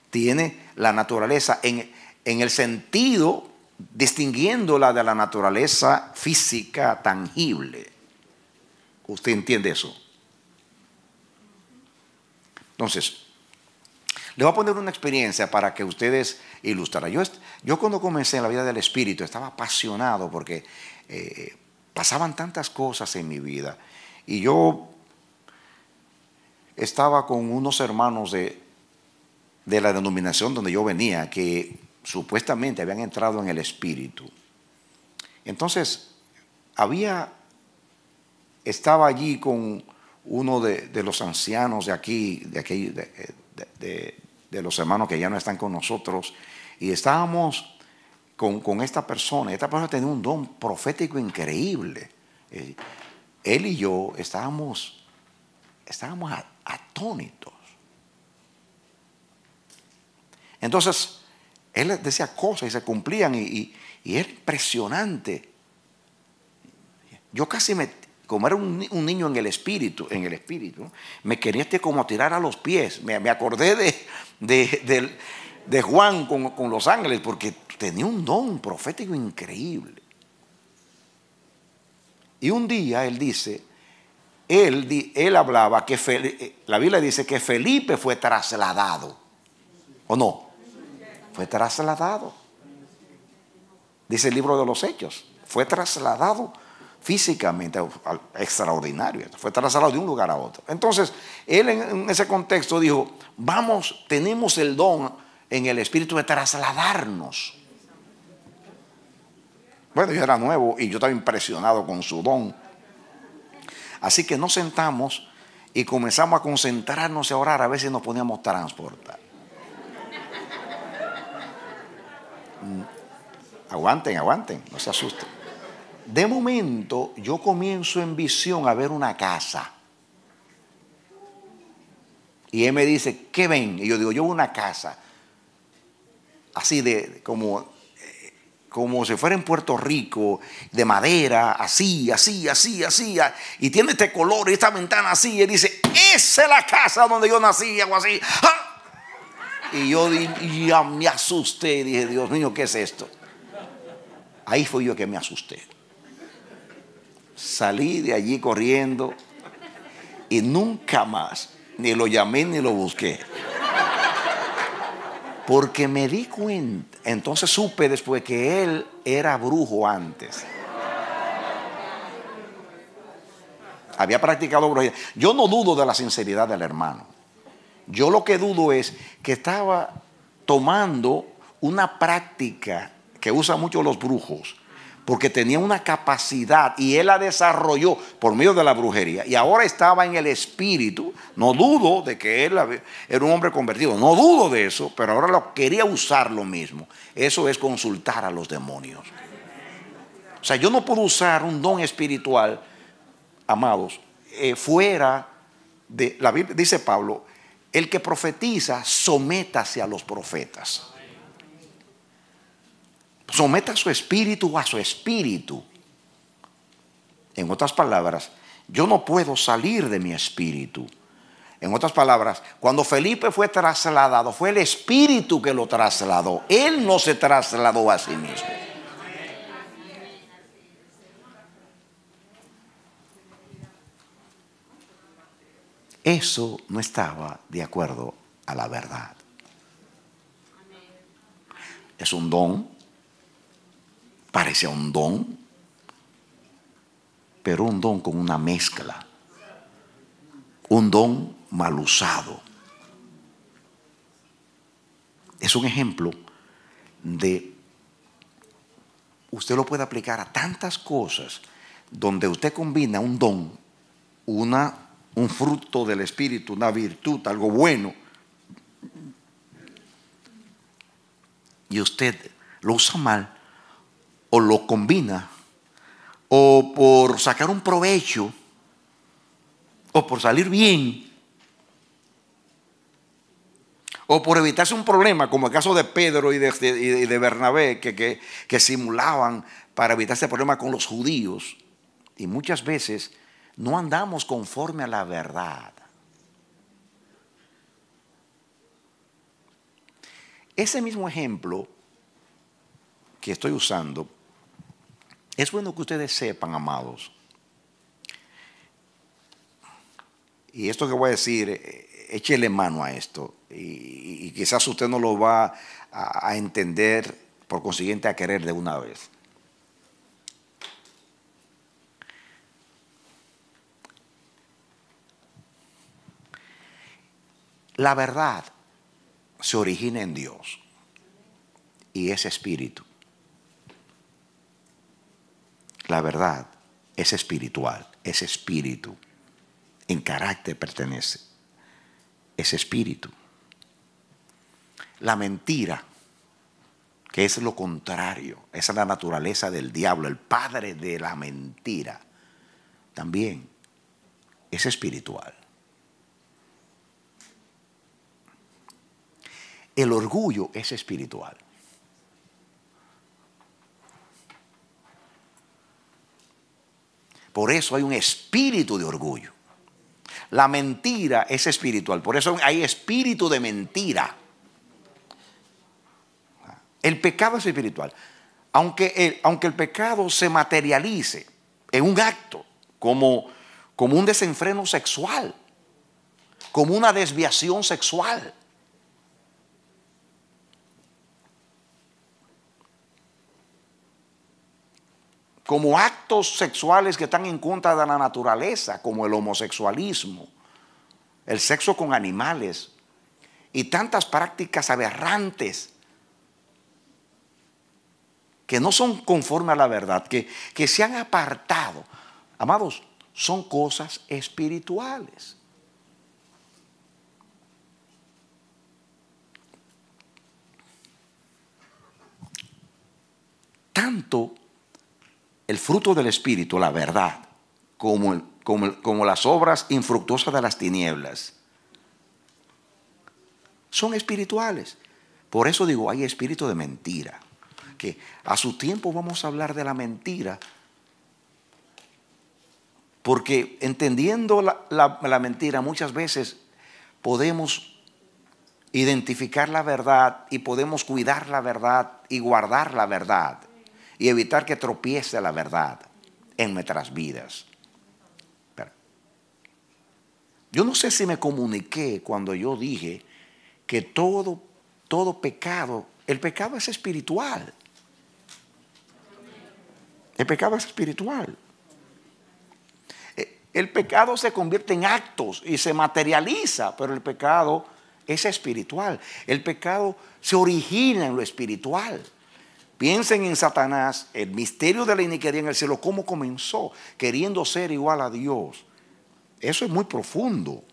[SPEAKER 2] Tiene la naturaleza en, en el sentido, distinguiéndola de la naturaleza física tangible. ¿Usted entiende eso? Entonces, le voy a poner una experiencia para que ustedes ilustraran. Yo, cuando comencé en la vida del Espíritu estaba apasionado porque eh, pasaban tantas cosas en mi vida. Y yo estaba con unos hermanos de, de la denominación donde yo venía que supuestamente habían entrado en el Espíritu. Entonces, había, estaba allí con uno de, los ancianos de aquí, de, aquí de, los hermanos que ya no están con nosotros, y estábamos con, esta persona. Esta persona tenía un don profético increíble. Eh, él y yo estábamos, estábamos atónitos. Entonces, él decía cosas y se cumplían y, es y era impresionante. Yo casi me, como era un, niño en el espíritu, en el espíritu, me quería este como tirar a los pies. Me, acordé de, de, Juan con, los ángeles, porque tenía un don profético increíble. Y un día él dice, él, él hablaba que eh, la Biblia dice que Felipe fue trasladado. ¿O no? Fue trasladado. Dice el libro de los Hechos. Fue trasladado físicamente extraordinario. Fue trasladado de un lugar a otro. Entonces, él en ese contexto dijo, vamos, tenemos el don en el espíritu de trasladarnos. Bueno, yo era nuevo y yo estaba impresionado con su don. Así que nos sentamos y comenzamos a concentrarnos y a orar. A veces nos poníamos transportar. Mm. aguanten, aguanten, no se asusten de momento yo comienzo en visión a ver una casa. Y él me dice, ¿qué ven? Y yo digo, yo veo una casa. Así de, como, eh, como si fuera en Puerto Rico, de madera, así, así, así, así. Y tiene este color y esta ventana así. Y él dice, esa es la casa donde yo nací, algo así. ¡ah! Y yo ya me asusté y dije, Dios mío, ¿qué es esto? Ahí fue yo que me asusté salí de allí corriendo y nunca más ni lo llamé ni lo busqué. Porque me di cuenta, entonces supe después que él era brujo antes. Había practicado brujería. Yo no dudo de la sinceridad del hermano. Yo lo que dudo es que estaba tomando una práctica que usan mucho los brujos, porque tenía una capacidad y él la desarrolló por medio de la brujería. Y ahora estaba en el espíritu. No dudo de que él era un hombre convertido, no dudo de eso, pero ahora lo quería usar lo mismo. Eso es consultar a los demonios. O sea, yo no puedo usar un don espiritual, amados, eh, fuera de la Biblia. Dice Pablo, el que profetiza, sométase a los profetas. Someta su espíritu a su espíritu. En otras palabras, yo no puedo salir de mi espíritu. En otras palabras, cuando Felipe fue trasladado, fue el espíritu que lo trasladó. Él no se trasladó a sí mismo. Eso no estaba de acuerdo a la verdad. Es un don a un don, pero un don con una mezcla, un don mal usado. Es un ejemplo de, usted lo puede aplicar a tantas cosas donde usted combina un don, una, un fruto del Espíritu, una virtud, algo bueno, y usted lo usa mal, o lo combina, o por sacar un provecho, o por salir bien, o por evitarse un problema, como el caso de Pedro y de, Bernabé, que, simulaban para evitarse problema con los judíos. Y muchas veces no andamos conforme a la verdad. Ese mismo ejemplo que estoy usando es bueno que ustedes sepan, amados, y esto que voy a decir, eh, échele mano a esto, y, quizás usted no lo va a entender, por consiguiente a querer de una vez. La verdad se origina en Dios y es espíritu. La verdad es espiritual, es espíritu. En carácter pertenece. Es espíritu. La mentira, que es lo contrario, esa es la naturaleza del diablo, el padre de la mentira, también es espiritual. El orgullo es espiritual. Por eso hay un espíritu de orgullo. La mentira es espiritual, por eso hay espíritu de mentira. El pecado es espiritual. Aunque el, aunque el pecado se materialice en un acto, como, como un desenfreno sexual, como una desviación sexual, como actos sexuales que están en contra de la naturaleza, como el homosexualismo, el sexo con animales y tantas prácticas aberrantes que no son conforme a la verdad, que, que se han apartado. Amados, son cosas espirituales. Tanto el fruto del Espíritu, la verdad, como, como, las obras infructuosas de las tinieblas, son espirituales. Por eso digo, hay espíritu de mentira. Que a su tiempo vamos a hablar de la mentira. Porque entendiendo la, mentira muchas veces podemos identificar la verdad y podemos cuidar la verdad y guardar la verdad y evitar que tropiece la verdad en nuestras vidas. Yo no sé si me comuniqué cuando yo dije que todo, todo pecado, el pecado es espiritual. El pecado es espiritual. E, el pecado se convierte en actos y se materializa, pero el pecado es espiritual. El pecado se origina en lo espiritual. Piensen en Satanás, el misterio de la iniquidad en el cielo, cómo comenzó queriendo ser igual a Dios. Eso es muy profundo.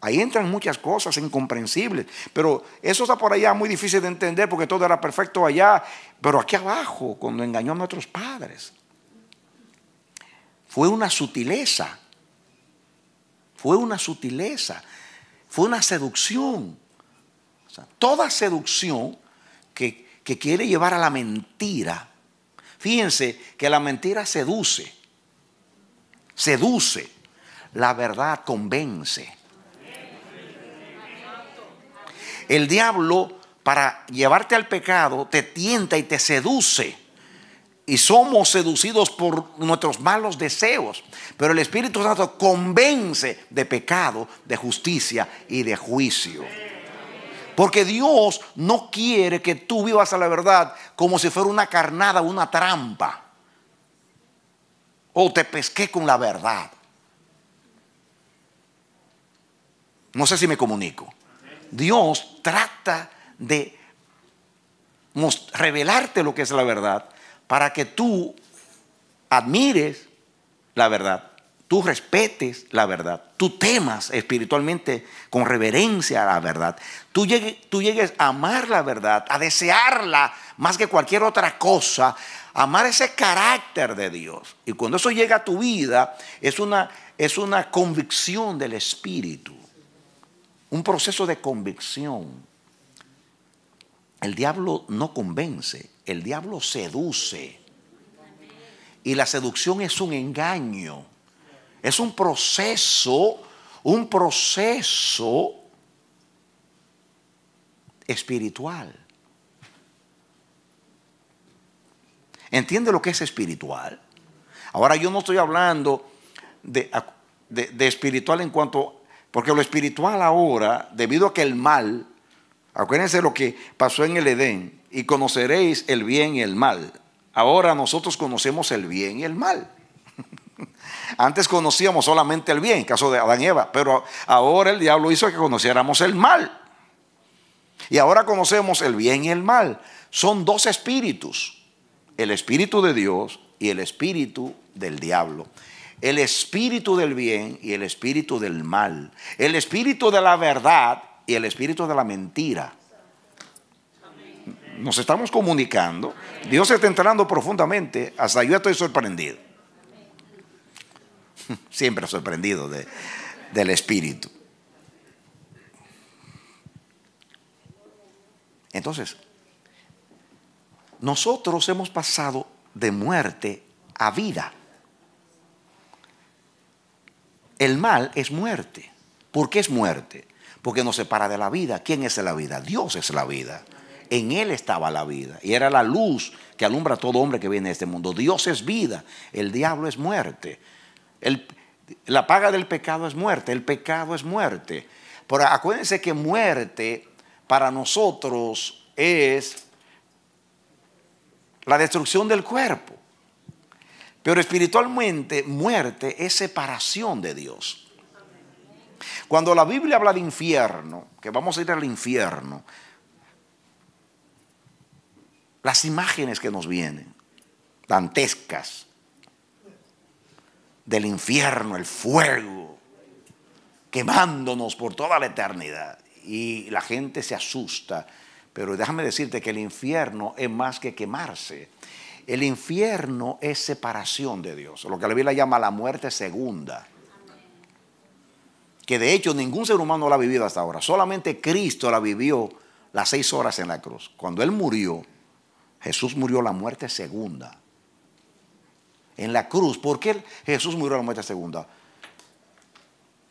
[SPEAKER 2] Ahí entran muchas cosas incomprensibles, pero eso está por allá muy difícil de entender porque todo era perfecto allá, pero aquí abajo, cuando engañó a nuestros padres, fue una sutileza, fue una sutileza, fue una seducción. toda seducción que que quiere llevar a la mentira. Fíjense que la mentira seduce, seduce, la verdad convence. El diablo, para llevarte al pecado, te tienta y te seduce. Y somos seducidos por nuestros malos deseos. Pero el Espíritu Santo convence de pecado, de justicia y de juicio. Porque Dios no quiere que tú vivas a la verdad como si fuera una carnada, una trampa. O te pesqué con la verdad. No sé si me comunico. Dios trata de revelarte lo que es la verdad para que tú admires la verdad tú respetes la verdad, tú temas espiritualmente con reverencia a la verdad, tú llegues, tú llegues a amar la verdad, a desearla más que cualquier otra cosa, amar ese carácter de Dios. Y cuando eso llega a tu vida, es una, es una convicción del Espíritu, un proceso de convicción. El diablo no convence, el diablo seduce. Y la seducción es un engaño. Es un proceso, un proceso espiritual. ¿Entiende lo que es espiritual? Ahora yo no estoy hablando de, espiritual en cuanto, porque lo espiritual ahora, debido a que el mal, acuérdense lo que pasó en el Edén, y conoceréis el bien y el mal. Ahora nosotros conocemos el bien y el mal. Antes conocíamos solamente el bien, en caso de Adán y Eva, pero ahora el diablo hizo que conociéramos el mal. Y ahora conocemos el bien y el mal. Son dos espíritus, el espíritu de Dios y el espíritu del diablo. El espíritu del bien y el espíritu del mal. El espíritu de la verdad y el espíritu de la mentira. Nos estamos comunicando. Dios está entrando profundamente. Hasta yo estoy sorprendido. Siempre sorprendido del Espíritu. Entonces, nosotros hemos pasado de muerte a vida. El mal es muerte. ¿Por qué es muerte? Porque nos separa de la vida. ¿Quién es la vida? Dios es la vida. En Él estaba la vida. Y era la luz que alumbra a todo hombre que viene a este mundo. Dios es vida. El diablo es muerte. El, la paga del pecado es muerte, el pecado es muerte. Pero acuérdense que muerte para nosotros es la destrucción del cuerpo. Pero espiritualmente muerte es separación de Dios. Cuando la Biblia habla de infierno, que vamos a ir al infierno, las imágenes que nos vienen, dantescas, del infierno, el fuego, quemándonos por toda la eternidad. Y la gente se asusta, pero déjame decirte que el infierno es más que quemarse. El infierno es separación de Dios, lo que la Biblia llama la muerte segunda que de hecho ningún ser humano la ha vivido hasta ahora. Solamente Cristo la vivió las seis horas en la cruz. Cuando Él murió, Jesús murió la muerte segunda en la cruz. ¿Por qué Jesús murió en la muerte segunda?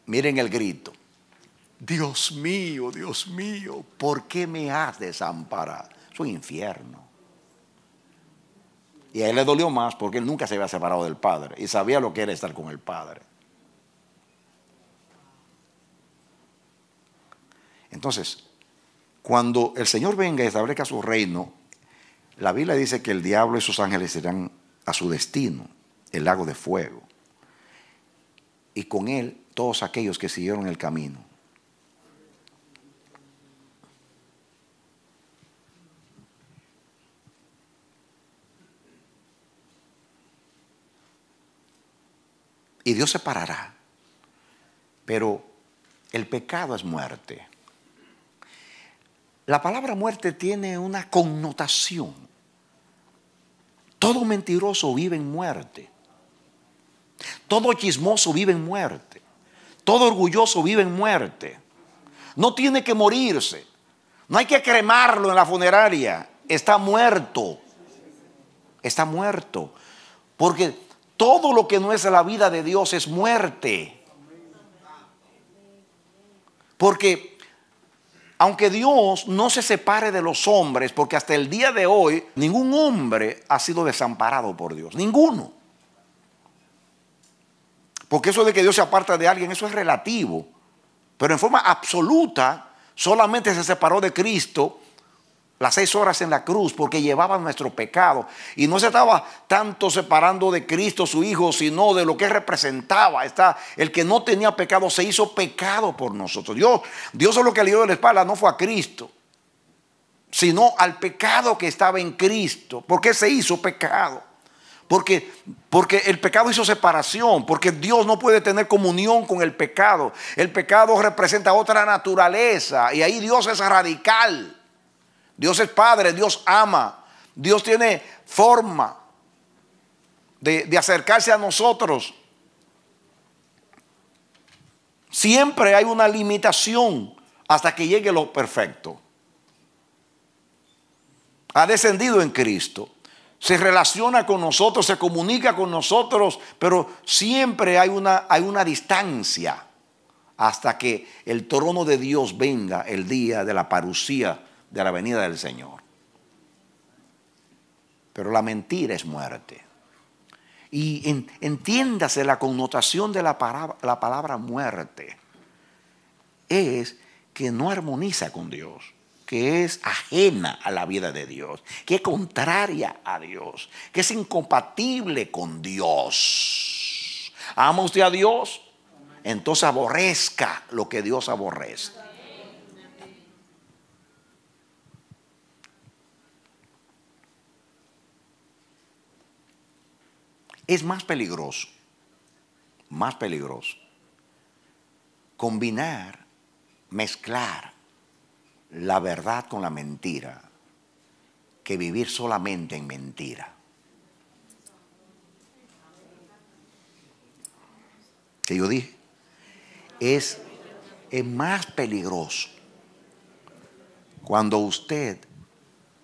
[SPEAKER 2] Miren el grito. Dios mío, Dios mío, ¿por qué me has desamparado? Es un infierno. Y a él le dolió más porque él nunca se había separado del Padre y sabía lo que era estar con el Padre. Entonces, cuando el Señor venga y establezca su reino, la Biblia dice que el diablo y sus ángeles serán a su destino el lago de fuego. Y con él todos aquellos que siguieron el camino. Y Dios se parará. Pero el pecado es muerte. La palabra muerte tiene una connotación. Todo mentiroso vive en muerte. Todo chismoso vive en muerte. Todo orgulloso vive en muerte. No tiene que morirse. No hay que cremarlo en la funeraria. Está muerto. Está muerto. Porque todo lo que no es la vida de Dios es muerte. Porque aunque Dios no se separe de los hombres, porque hasta el día de hoy ningún hombre ha sido desamparado por Dios. Ninguno. Porque eso de que Dios se aparta de alguien, eso es relativo. Pero en forma absoluta, solamente se separó de Cristo las seis horas en la cruz porque llevaba nuestro pecado. Y no se estaba tanto separando de Cristo, su Hijo, sino de lo que representaba. Está, el que no tenía pecado se hizo pecado por nosotros. Dios, Dios es lo que le dio de la espalda, no fue a Cristo, sino al pecado que estaba en Cristo. Porque se hizo pecado. Porque, porque el pecado hizo separación, porque Dios no puede tener comunión con el pecado. El pecado representa otra naturaleza y ahí Dios es radical. Dios es Padre, Dios ama, Dios tiene forma de, de acercarse a nosotros. Siempre hay una limitación hasta que llegue lo perfecto. Ha descendido en Cristo se relaciona con nosotros, se comunica con nosotros, pero siempre hay una, hay una distancia hasta que el trono de Dios venga el día de la parucía de la venida del Señor. Pero la mentira es muerte. Y entiéndase la connotación de la la palabra muerte. Es que no armoniza con Dios que es ajena a la vida de Dios, que es contraria a Dios, que es incompatible con Dios. ¿Ama usted a Dios? Entonces aborrezca lo que Dios aborrece. Es más peligroso, más peligroso combinar, mezclar la verdad con la mentira que vivir solamente en mentira. Que yo dije, es, es más peligroso cuando usted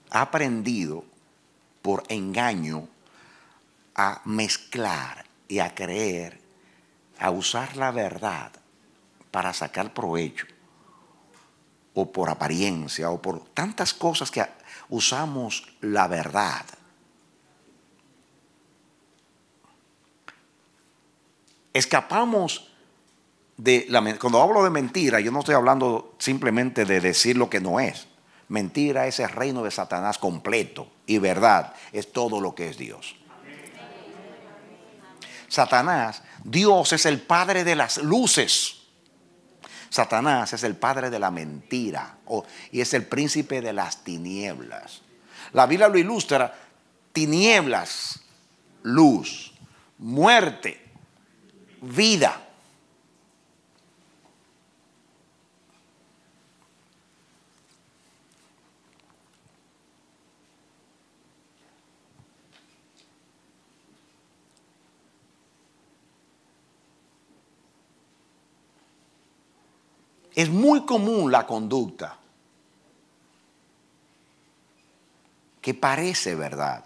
[SPEAKER 2] ha aprendido por engaño a mezclar y a creer, a usar la verdad para sacar provecho o por apariencia o por tantas cosas que usamos la verdad. Escapamos de la cuando hablo de mentira, yo no estoy hablando simplemente de decir lo que no es. Mentira es el reino de Satanás completo y verdad es todo lo que es Dios. Satanás, Dios es el padre de las luces. Satanás es el padre de la mentira y es el príncipe de las tinieblas. La Biblia lo ilustra, tinieblas, luz, muerte, vida. es muy común la conducta que parece verdad,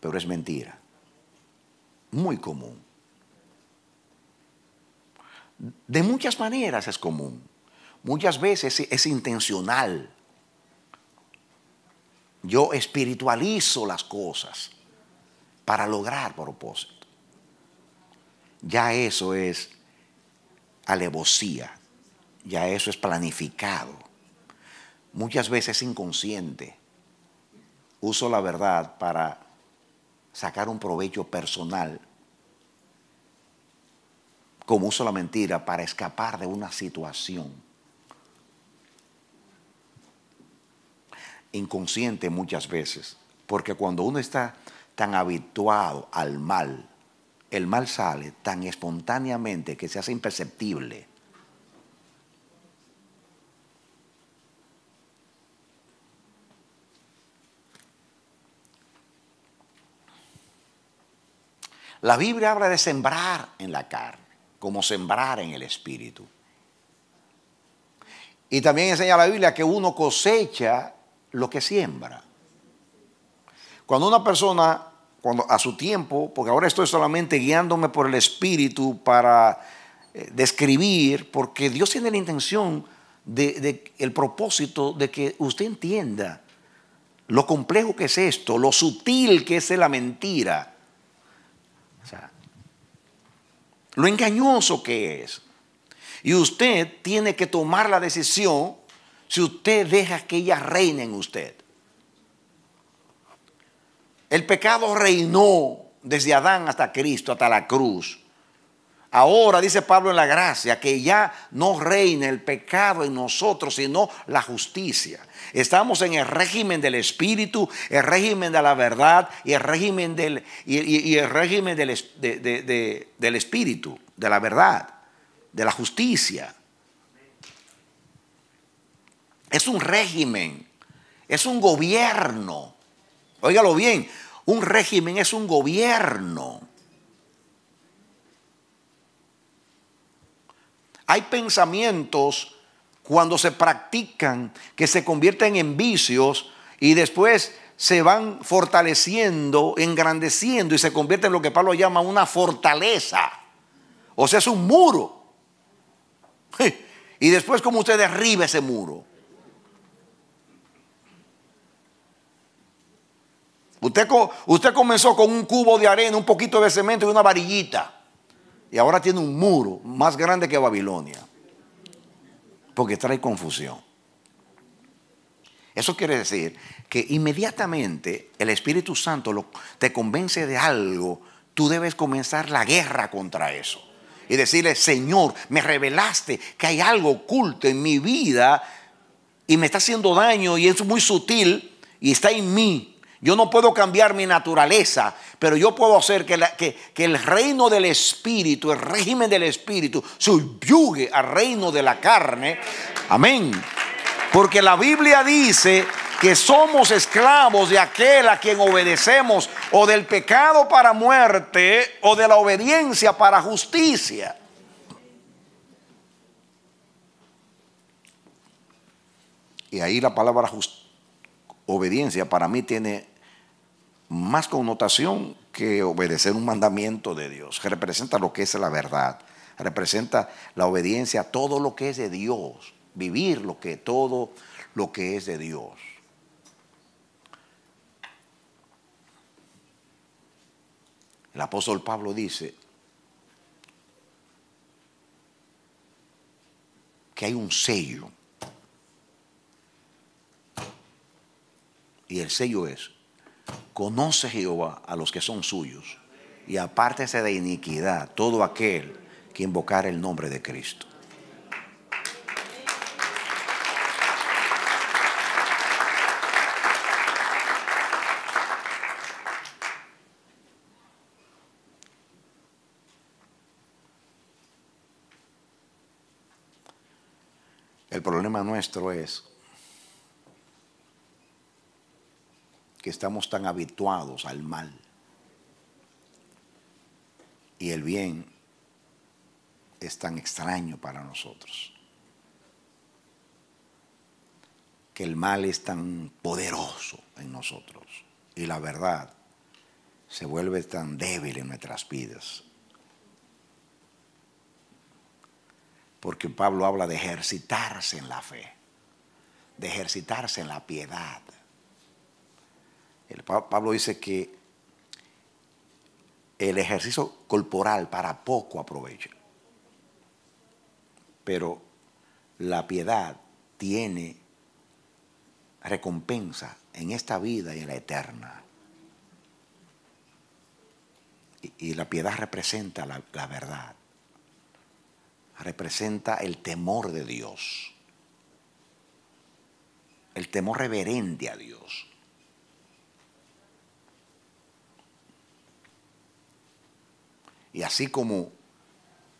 [SPEAKER 2] pero es mentira. Muy común. De muchas maneras es común. Muchas veces es, intencional. Yo espiritualizo las cosas para lograr propósito. Ya eso es alevosía. Ya eso es planificado. Muchas veces inconsciente. Uso la verdad para sacar un provecho personal, como uso la mentira para escapar de una situación. Inconsciente muchas veces, porque cuando uno está tan habituado al mal, el mal sale tan espontáneamente que se hace imperceptible. La Biblia habla de sembrar en la carne, como sembrar en el espíritu. Y también enseña la Biblia que uno cosecha lo que siembra. Cuando una persona cuando, a su tiempo, porque ahora estoy solamente guiándome por el Espíritu para eh, describir, porque Dios tiene la intención, de, el propósito de que usted entienda lo complejo que es esto, lo sutil que es la mentira, lo engañoso que es. Y usted tiene que tomar la decisión si usted deja que ella reine en usted. El pecado reinó desde Adán hasta Cristo, hasta la cruz. Ahora dice Pablo en la gracia que ya no reina el pecado en nosotros, sino la justicia. Estamos en el régimen del Espíritu, el régimen de la verdad y el régimen del, y, el régimen del, Espíritu, de la verdad, de la justicia. Es un régimen, es un gobierno Óigalo bien, un régimen es un gobierno. Hay pensamientos cuando se practican que se convierten en vicios y después se van fortaleciendo, engrandeciendo y se convierte en lo que Pablo llama una fortaleza. O sea, es un muro. Y después, como usted derriba ese muro? Usted, comenzó con un cubo de arena, un poquito de cemento y una varillita. Y ahora tiene un muro más grande que Babilonia. Porque trae confusión. Eso quiere decir que inmediatamente el Espíritu Santo te convence de algo, tú debes comenzar la guerra contra eso. Y decirle, Señor, me revelaste que hay algo oculto en mi vida y me está haciendo daño y es muy sutil y está en mí. Yo no puedo cambiar mi naturaleza, pero yo puedo hacer que, el reino del Espíritu, el régimen del Espíritu, subyugue al reino de la carne. Amén. Porque la Biblia dice que somos esclavos de aquel a quien obedecemos, o del pecado para muerte, o de la obediencia para justicia. Y ahí la palabra justicia obediencia para mí tiene más connotación que obedecer un mandamiento de Dios. Representa lo que es la verdad, representa la obediencia a todo lo que es de Dios, vivir lo que todo lo que es de Dios. El apóstol Pablo dice que hay un sello Y el sello es, conoce Jehová a los que son suyos y apártese de iniquidad todo aquel que invocara el nombre de Cristo. El problema nuestro es que estamos tan habituados al mal. Y el bien es tan extraño para nosotros. Que el mal es tan poderoso en nosotros. Y la verdad se vuelve tan débil en nuestras vidas. Porque Pablo habla de ejercitarse en la fe, de ejercitarse en la piedad, Pablo dice que el ejercicio corporal para poco aprovecha, pero la piedad tiene recompensa en esta vida y en la eterna. Y, la piedad representa la verdad, representa el temor de Dios, el temor reverente a Dios. Y así como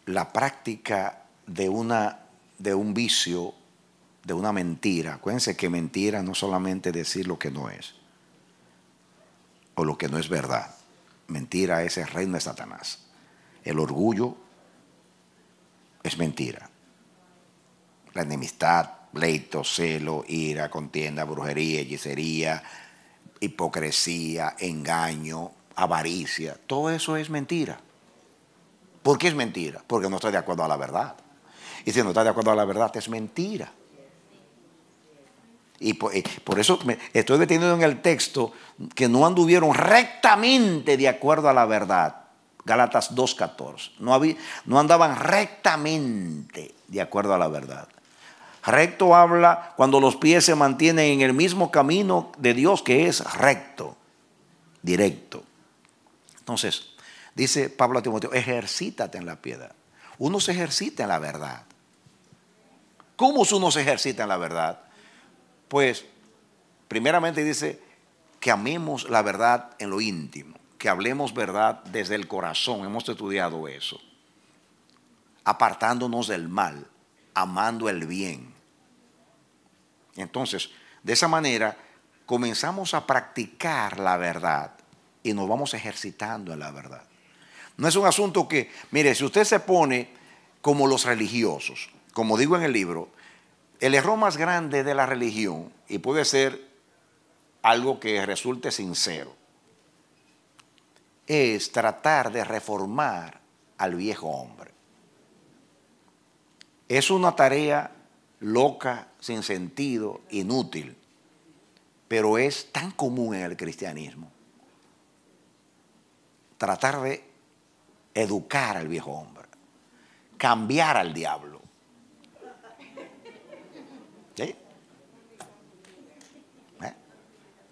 [SPEAKER 2] la práctica de, una, de un vicio, de una mentira, acuérdense que mentira no solamente decir lo que no es o lo que no es verdad, mentira es el reino de Satanás. El orgullo es mentira. La enemistad, pleito, celo, ira, contienda, brujería, hechicería, hipocresía, engaño, avaricia, todo eso es mentira. ¿Por qué es mentira? Porque no está de acuerdo a la verdad. Y si no está de acuerdo a la verdad, es mentira. Y eh, por, eso estoy metiendo en el texto que no anduvieron rectamente de acuerdo a la verdad. Galatas 2.14. No, no andaban rectamente de acuerdo a la verdad. Recto habla cuando los pies se mantienen en el mismo camino de Dios que es recto, directo. Entonces, Dice Pablo a Timoteo, ejercítate en la piedad. Uno se ejercita en la verdad. ¿Cómo uno se ejercita en la verdad? Pues, primeramente dice que amemos la verdad en lo íntimo, que hablemos verdad desde el corazón. Hemos estudiado eso. Apartándonos del mal, amando el bien. Entonces, de esa manera comenzamos a practicar la verdad y nos vamos ejercitando en la verdad. No es un asunto que, mire, si usted se pone como los religiosos, como digo en el libro, el error más grande de la religión, y puede ser algo que resulte sincero, es tratar de reformar al viejo hombre. Es una tarea loca, sin sentido, inútil, pero es tan común en el cristianismo. Tratar de educar al viejo hombre, cambiar al diablo. ¿Eh?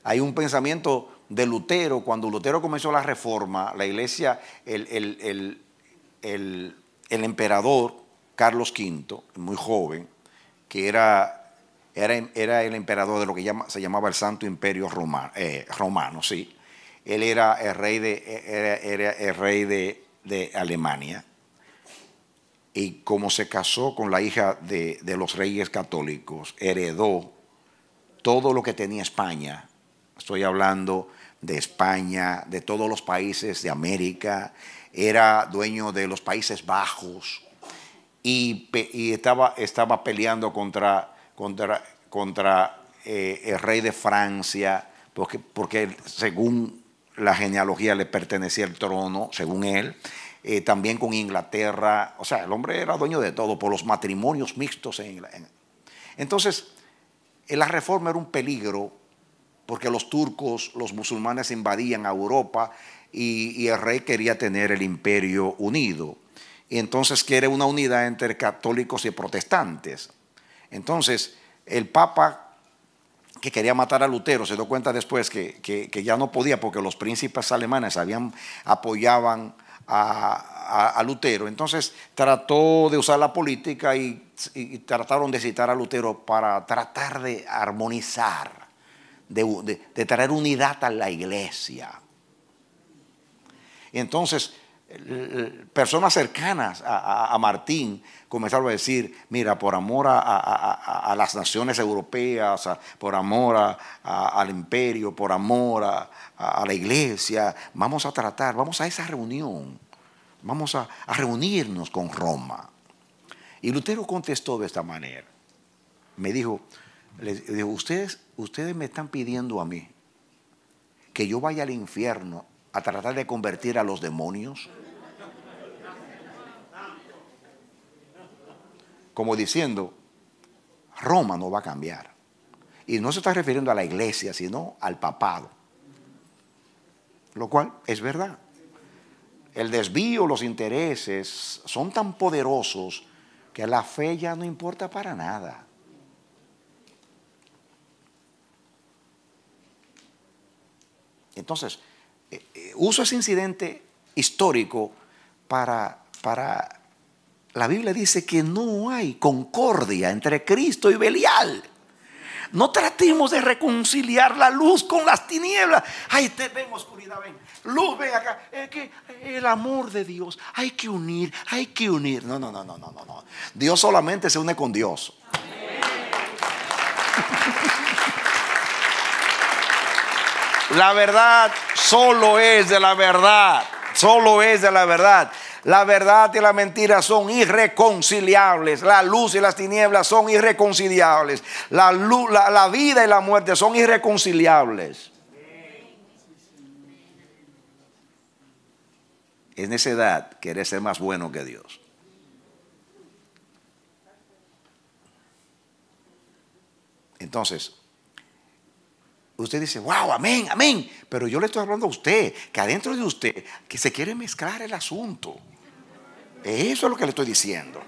[SPEAKER 2] Hay un pensamiento de Lutero, cuando Lutero comenzó la reforma, la iglesia, el, emperador Carlos V, muy joven, que era, era, el emperador de lo que llama, se llamaba el Santo Imperio Romano, eh, Romano sí. Él era el rey de, era el rey de de Alemania y como se casó con la hija de, los reyes católicos, heredó todo lo que tenía España. Estoy hablando de España, de todos los países de América, era dueño de los Países Bajos y, estaba, estaba, peleando contra, contra, contra eh, el rey de Francia, porque, porque según la genealogía le pertenecía al trono, según él, eh, también con Inglaterra, o sea, el hombre era dueño de todo por los matrimonios mixtos en Entonces, la reforma era un peligro porque los turcos, los musulmanes invadían a Europa y, y el rey quería tener el imperio unido. Y entonces quiere una unidad entre católicos y protestantes. Entonces, el Papa que quería matar a Lutero, se dio cuenta después que, ya no podía porque los príncipes alemanes habían, apoyaban a, Lutero. Entonces trató de usar la política y, trataron de citar a Lutero para tratar de armonizar, de, traer unidad a la iglesia. entonces personas cercanas a, Martín comenzaron a decir, mira, por amor a, las naciones europeas, por amor al imperio, por amor a, la iglesia, vamos a tratar, vamos a esa reunión, vamos a, reunirnos con Roma. Y Lutero contestó de esta manera. Me dijo, ustedes, ustedes me están pidiendo a mí que yo vaya al infierno a tratar de convertir a los demonios. como diciendo, Roma no va a cambiar. Y no se está refiriendo a la iglesia, sino al papado. Lo cual es verdad. El desvío, los intereses son tan poderosos que la fe ya no importa para nada. Entonces, eh, eh, uso ese incidente histórico para, para la Biblia dice que no hay concordia entre Cristo y Belial. No tratemos de reconciliar la luz con las tinieblas. Ay, ven oscuridad, ven. Luz, ven acá. que el amor de Dios hay que unir, hay que unir. No, no, no, no, no, no. Dios solamente se une con Dios. La verdad solo es de la verdad. Solo es de la verdad. La verdad y la mentira son irreconciliables. La luz y las tinieblas son irreconciliables. La, la, vida y la muerte son irreconciliables. En esa edad querés ser más bueno que Dios. Entonces, usted dice, wow, amén, amén. Pero yo le estoy hablando a usted, que adentro de usted, que se quiere mezclar el asunto. Eso es lo que le estoy diciendo.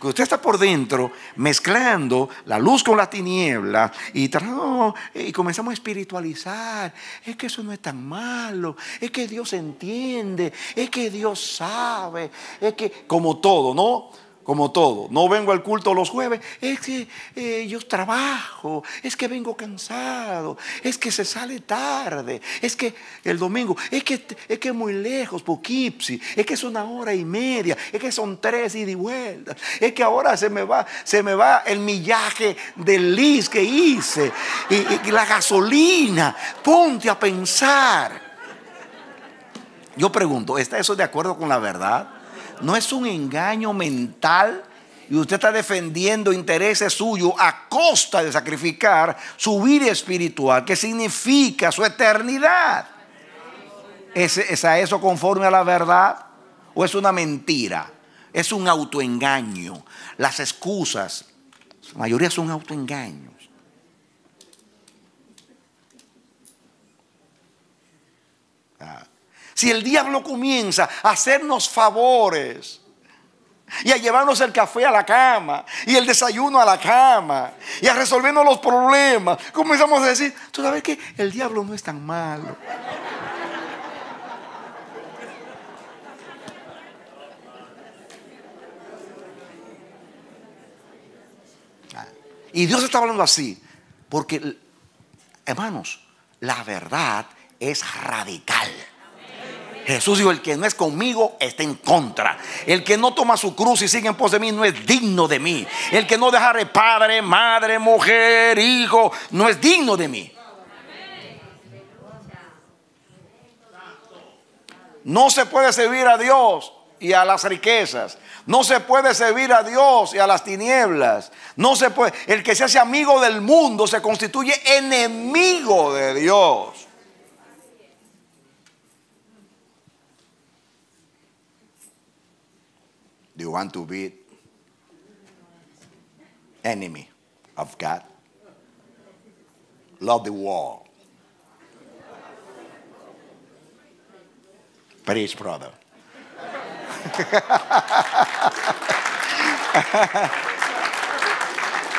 [SPEAKER 2] que usted está por dentro mezclando la luz con la tiniebla y, eh, y comenzamos a espiritualizar. Es que eso no es tan malo, es que Dios entiende, es que Dios sabe, es que como todo, ¿no? como todo. No vengo al culto los jueves, es que eh, yo trabajo, es que vengo cansado, es que se sale tarde, es que el domingo, es que es que muy lejos, Poquipsi, es que es una hora y media, es que son tres y de vueltas, es que ahora se me va, se me va el millaje del lis que hice y la gasolina. Ponte a pensar. Yo pregunto, ¿está eso de acuerdo con la verdad? No es un engaño mental y usted está defendiendo intereses suyos a costa de sacrificar su vida espiritual, que significa su eternidad. ¿Es, a eso conforme a la verdad? ¿O es una mentira? Es un autoengaño. Las excusas, la mayoría son autoengaños. Ah, si el diablo comienza a hacernos favores y a llevarnos el café a la cama y el desayuno a la cama y a resolvernos los problemas, comenzamos a decir, tú sabes que el diablo no es tan malo. Y Dios está hablando así, porque, hermanos, la verdad es radical. Jesús dijo, el que no es conmigo está en contra. El que no toma su cruz y sigue en pos de mí no es digno de mí. El que no de padre, madre, mujer, hijo, no es digno de mí. No se puede servir a Dios y a las riquezas. No se puede servir a Dios y a las tinieblas. No se puede. El que se hace amigo del mundo se constituye enemigo de Dios. Do you want to be enemy of God? Love the war. Praise, brother.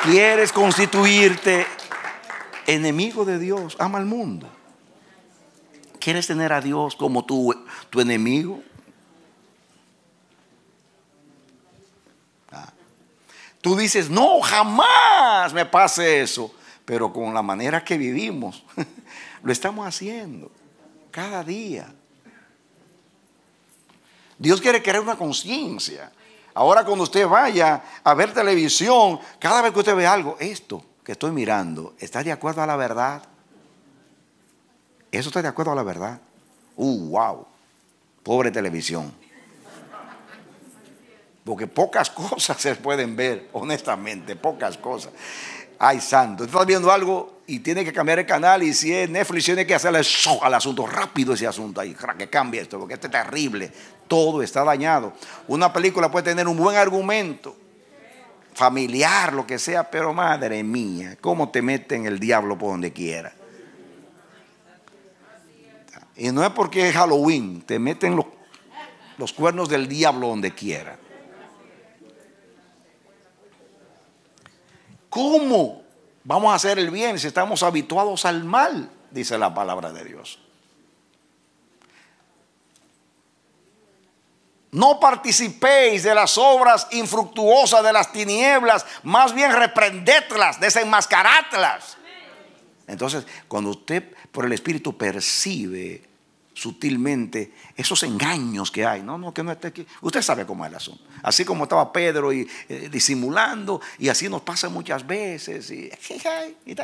[SPEAKER 2] ¿Quieres constituirte enemigo de Dios? Ama al mundo. ¿Quieres tener a Dios como tu, tu enemigo? Tú dices, no, jamás me pase eso. Pero con la manera que vivimos, lo estamos haciendo cada día. Dios quiere crear una conciencia. Ahora cuando usted vaya a ver televisión, cada vez que usted ve algo, esto que estoy mirando, ¿está de acuerdo a la verdad? ¿Eso está de acuerdo a la verdad? ¡Uh, wow! Pobre televisión. Porque pocas cosas se pueden ver, honestamente, pocas cosas. Ay, santo, estás viendo algo y tiene que cambiar el canal y si es Netflix tiene que hacerle show al asunto, rápido ese asunto ahí, que cambie esto, porque este es terrible, todo está dañado. Una película puede tener un buen argumento, familiar, lo que sea, pero madre mía, cómo te meten el diablo por donde quiera. Y no es porque es Halloween, te meten los, los cuernos del diablo donde quiera. ¿Cómo vamos a hacer el bien si estamos habituados al mal? Dice la palabra de Dios. No participéis de las obras infructuosas de las tinieblas, más bien reprendedlas, desenmascaradlas. Entonces, cuando usted por el Espíritu percibe sutilmente esos engaños que hay. No, no, que no aquí. Usted sabe cómo es el asunto. Así como estaba Pedro y, eh, disimulando, y así nos pasa muchas veces. Y,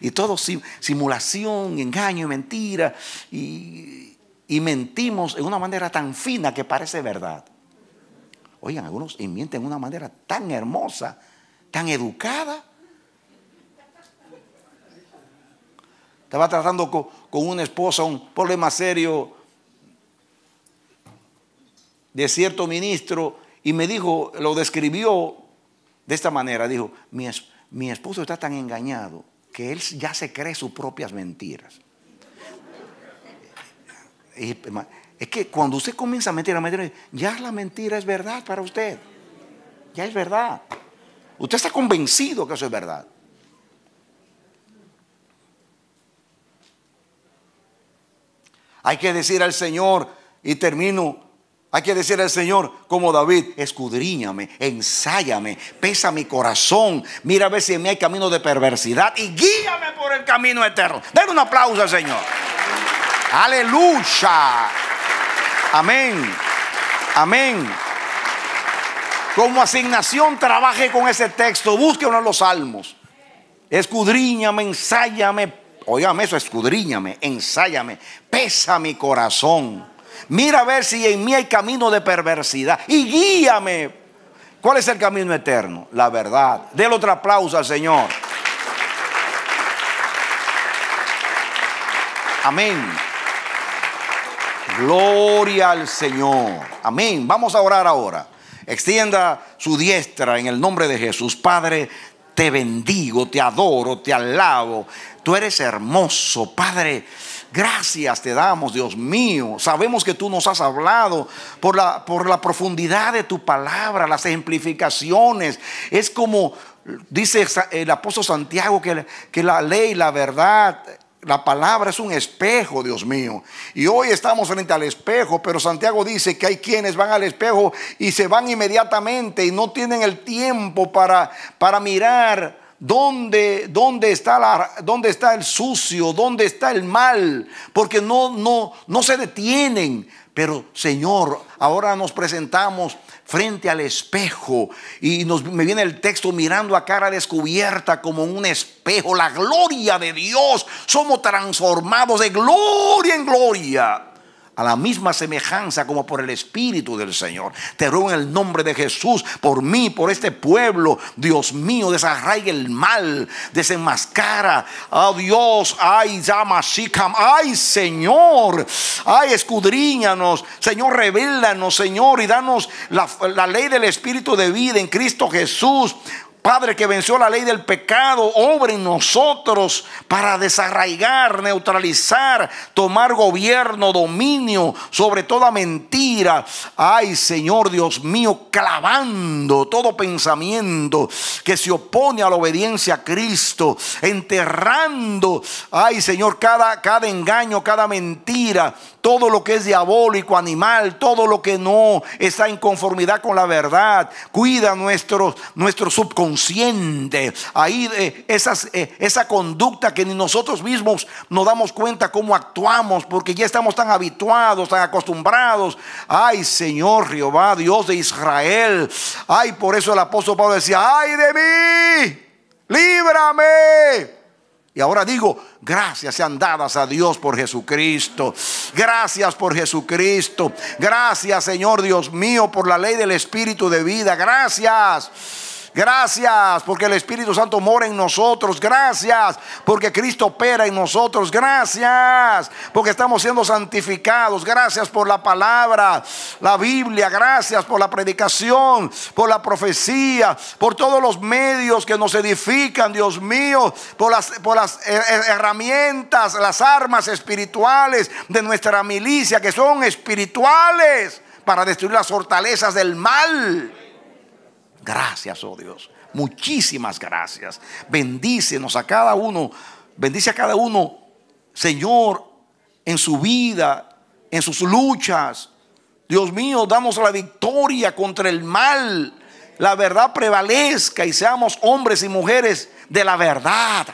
[SPEAKER 2] y todo simulación, engaño y mentira. Y, mentimos de una manera tan fina que parece verdad. Oigan, algunos mienten de una manera tan hermosa, tan educada, estaba tratando con, una esposa un problema serio de cierto ministro y me dijo, lo describió de esta manera, dijo, mi, mi esposo está tan engañado que él ya se cree sus propias mentiras. Es que cuando usted comienza a mentir, a mentir, ya la mentira es verdad para usted. Ya es verdad. Usted está convencido que eso es verdad. Hay que decir al Señor, y termino, hay que decir al Señor, como David, escudriñame, ensáyame, pesa mi corazón, mira a ver si en mí hay camino de perversidad y guíame por el camino eterno. Den un aplauso al Señor. Aleluya. Amén. Amén. Como asignación trabaje con ese texto, busque uno los salmos. Escudriñame, ensáyame, Oiganme eso, escudriñame, ensáyame, pesa mi corazón. Mira a ver si en mí hay camino de perversidad y guíame. ¿Cuál es el camino eterno? La verdad. Del otro aplauso al Señor. Amén. Gloria al Señor. Amén. Vamos a orar ahora. Extienda su diestra en el nombre de Jesús. Padre, te bendigo, te adoro, te alabo. Tú eres hermoso, Padre. Gracias te damos, Dios mío. Sabemos que tú nos has hablado por la, por la profundidad de tu palabra, las ejemplificaciones. Es como dice el apóstol Santiago que, que la ley, la verdad, la palabra es un espejo, Dios mío. Y hoy estamos frente al espejo, pero Santiago dice que hay quienes van al espejo y se van inmediatamente y no tienen el tiempo para, para mirar dónde, dónde, está la, dónde está el sucio, dónde está el mal, porque no, no, no se detienen. Pero Señor, ahora nos presentamos frente al espejo y nos, me viene el texto mirando a cara descubierta como un espejo la gloria de Dios. Somos transformados de gloria en gloria a la misma semejanza como por el Espíritu del Señor. Te ruego en el nombre de Jesús, por mí, por este pueblo, Dios mío, desarraiga el mal, desenmascara. Oh Dios, ay, llama ay Señor, ay, escudriñanos, Señor, revélanos, Señor, y danos la ley del Espíritu de vida en Cristo Jesús. Padre que venció la ley del pecado, obra en nosotros para desarraigar, neutralizar, tomar gobierno, dominio sobre toda mentira. Ay Señor Dios mío, clavando todo pensamiento que se opone a la obediencia a Cristo, enterrando, ay Señor, cada, cada engaño, cada mentira, todo lo que es diabólico, animal, todo lo que no está en conformidad con la verdad. Cuida nuestro, nuestro subconsciente ahí eh, eh, esa conducta que ni nosotros mismos nos damos cuenta cómo actuamos, porque ya estamos tan habituados, tan acostumbrados. Ay, Señor Jehová, Dios de Israel. Ay, por eso el apóstol Pablo decía, ay de mí, líbrame. Y ahora digo, gracias sean dadas a Dios por Jesucristo. Gracias por Jesucristo. Gracias, Señor Dios mío, por la ley del Espíritu de vida. Gracias. Gracias porque el Espíritu Santo mora en nosotros. Gracias porque Cristo opera en nosotros. Gracias porque estamos siendo santificados. Gracias por la palabra, la Biblia. Gracias por la predicación, por la profecía, por todos los medios que nos edifican, Dios mío, por las, herramientas, las armas espirituales de nuestra milicia que son espirituales para destruir las fortalezas del mal. Gracias, oh Dios. Muchísimas gracias. Bendícenos a cada uno. Bendice a cada uno, Señor, en su vida, en sus luchas. Dios mío, damos la victoria contra el mal. La verdad prevalezca y seamos hombres y mujeres de la verdad,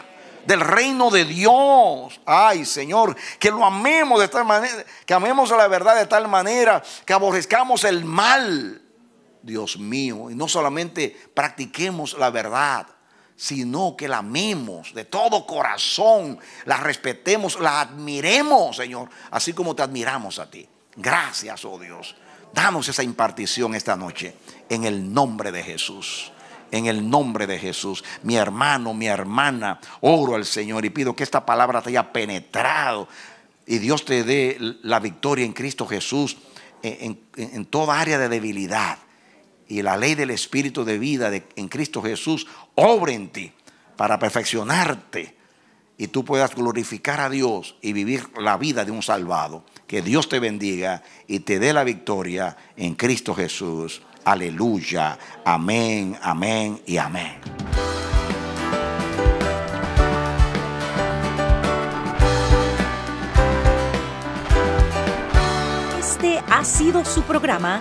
[SPEAKER 2] del reino de Dios. Ay, Señor, que lo amemos de tal manera, que amemos a la verdad de tal manera, que aborrezcamos el mal Dios mío, y no solamente practiquemos la verdad, sino que la amemos de todo corazón, la respetemos, la admiremos, Señor, así como te admiramos a ti. Gracias, oh Dios. Danos esa impartición esta noche, en el nombre de Jesús. En el nombre de Jesús, mi hermano, mi hermana, oro al Señor y pido que esta palabra te haya penetrado y Dios te dé la victoria en Cristo Jesús eh, en toda área de debilidad y la ley del Espíritu de vida de, en Cristo Jesús obra en ti para perfeccionarte y tú puedas glorificar a Dios y vivir la vida de un salvado. Que Dios te bendiga y te dé la victoria en Cristo Jesús. Aleluya. Amén, amén y amén.
[SPEAKER 1] Este ha sido su programa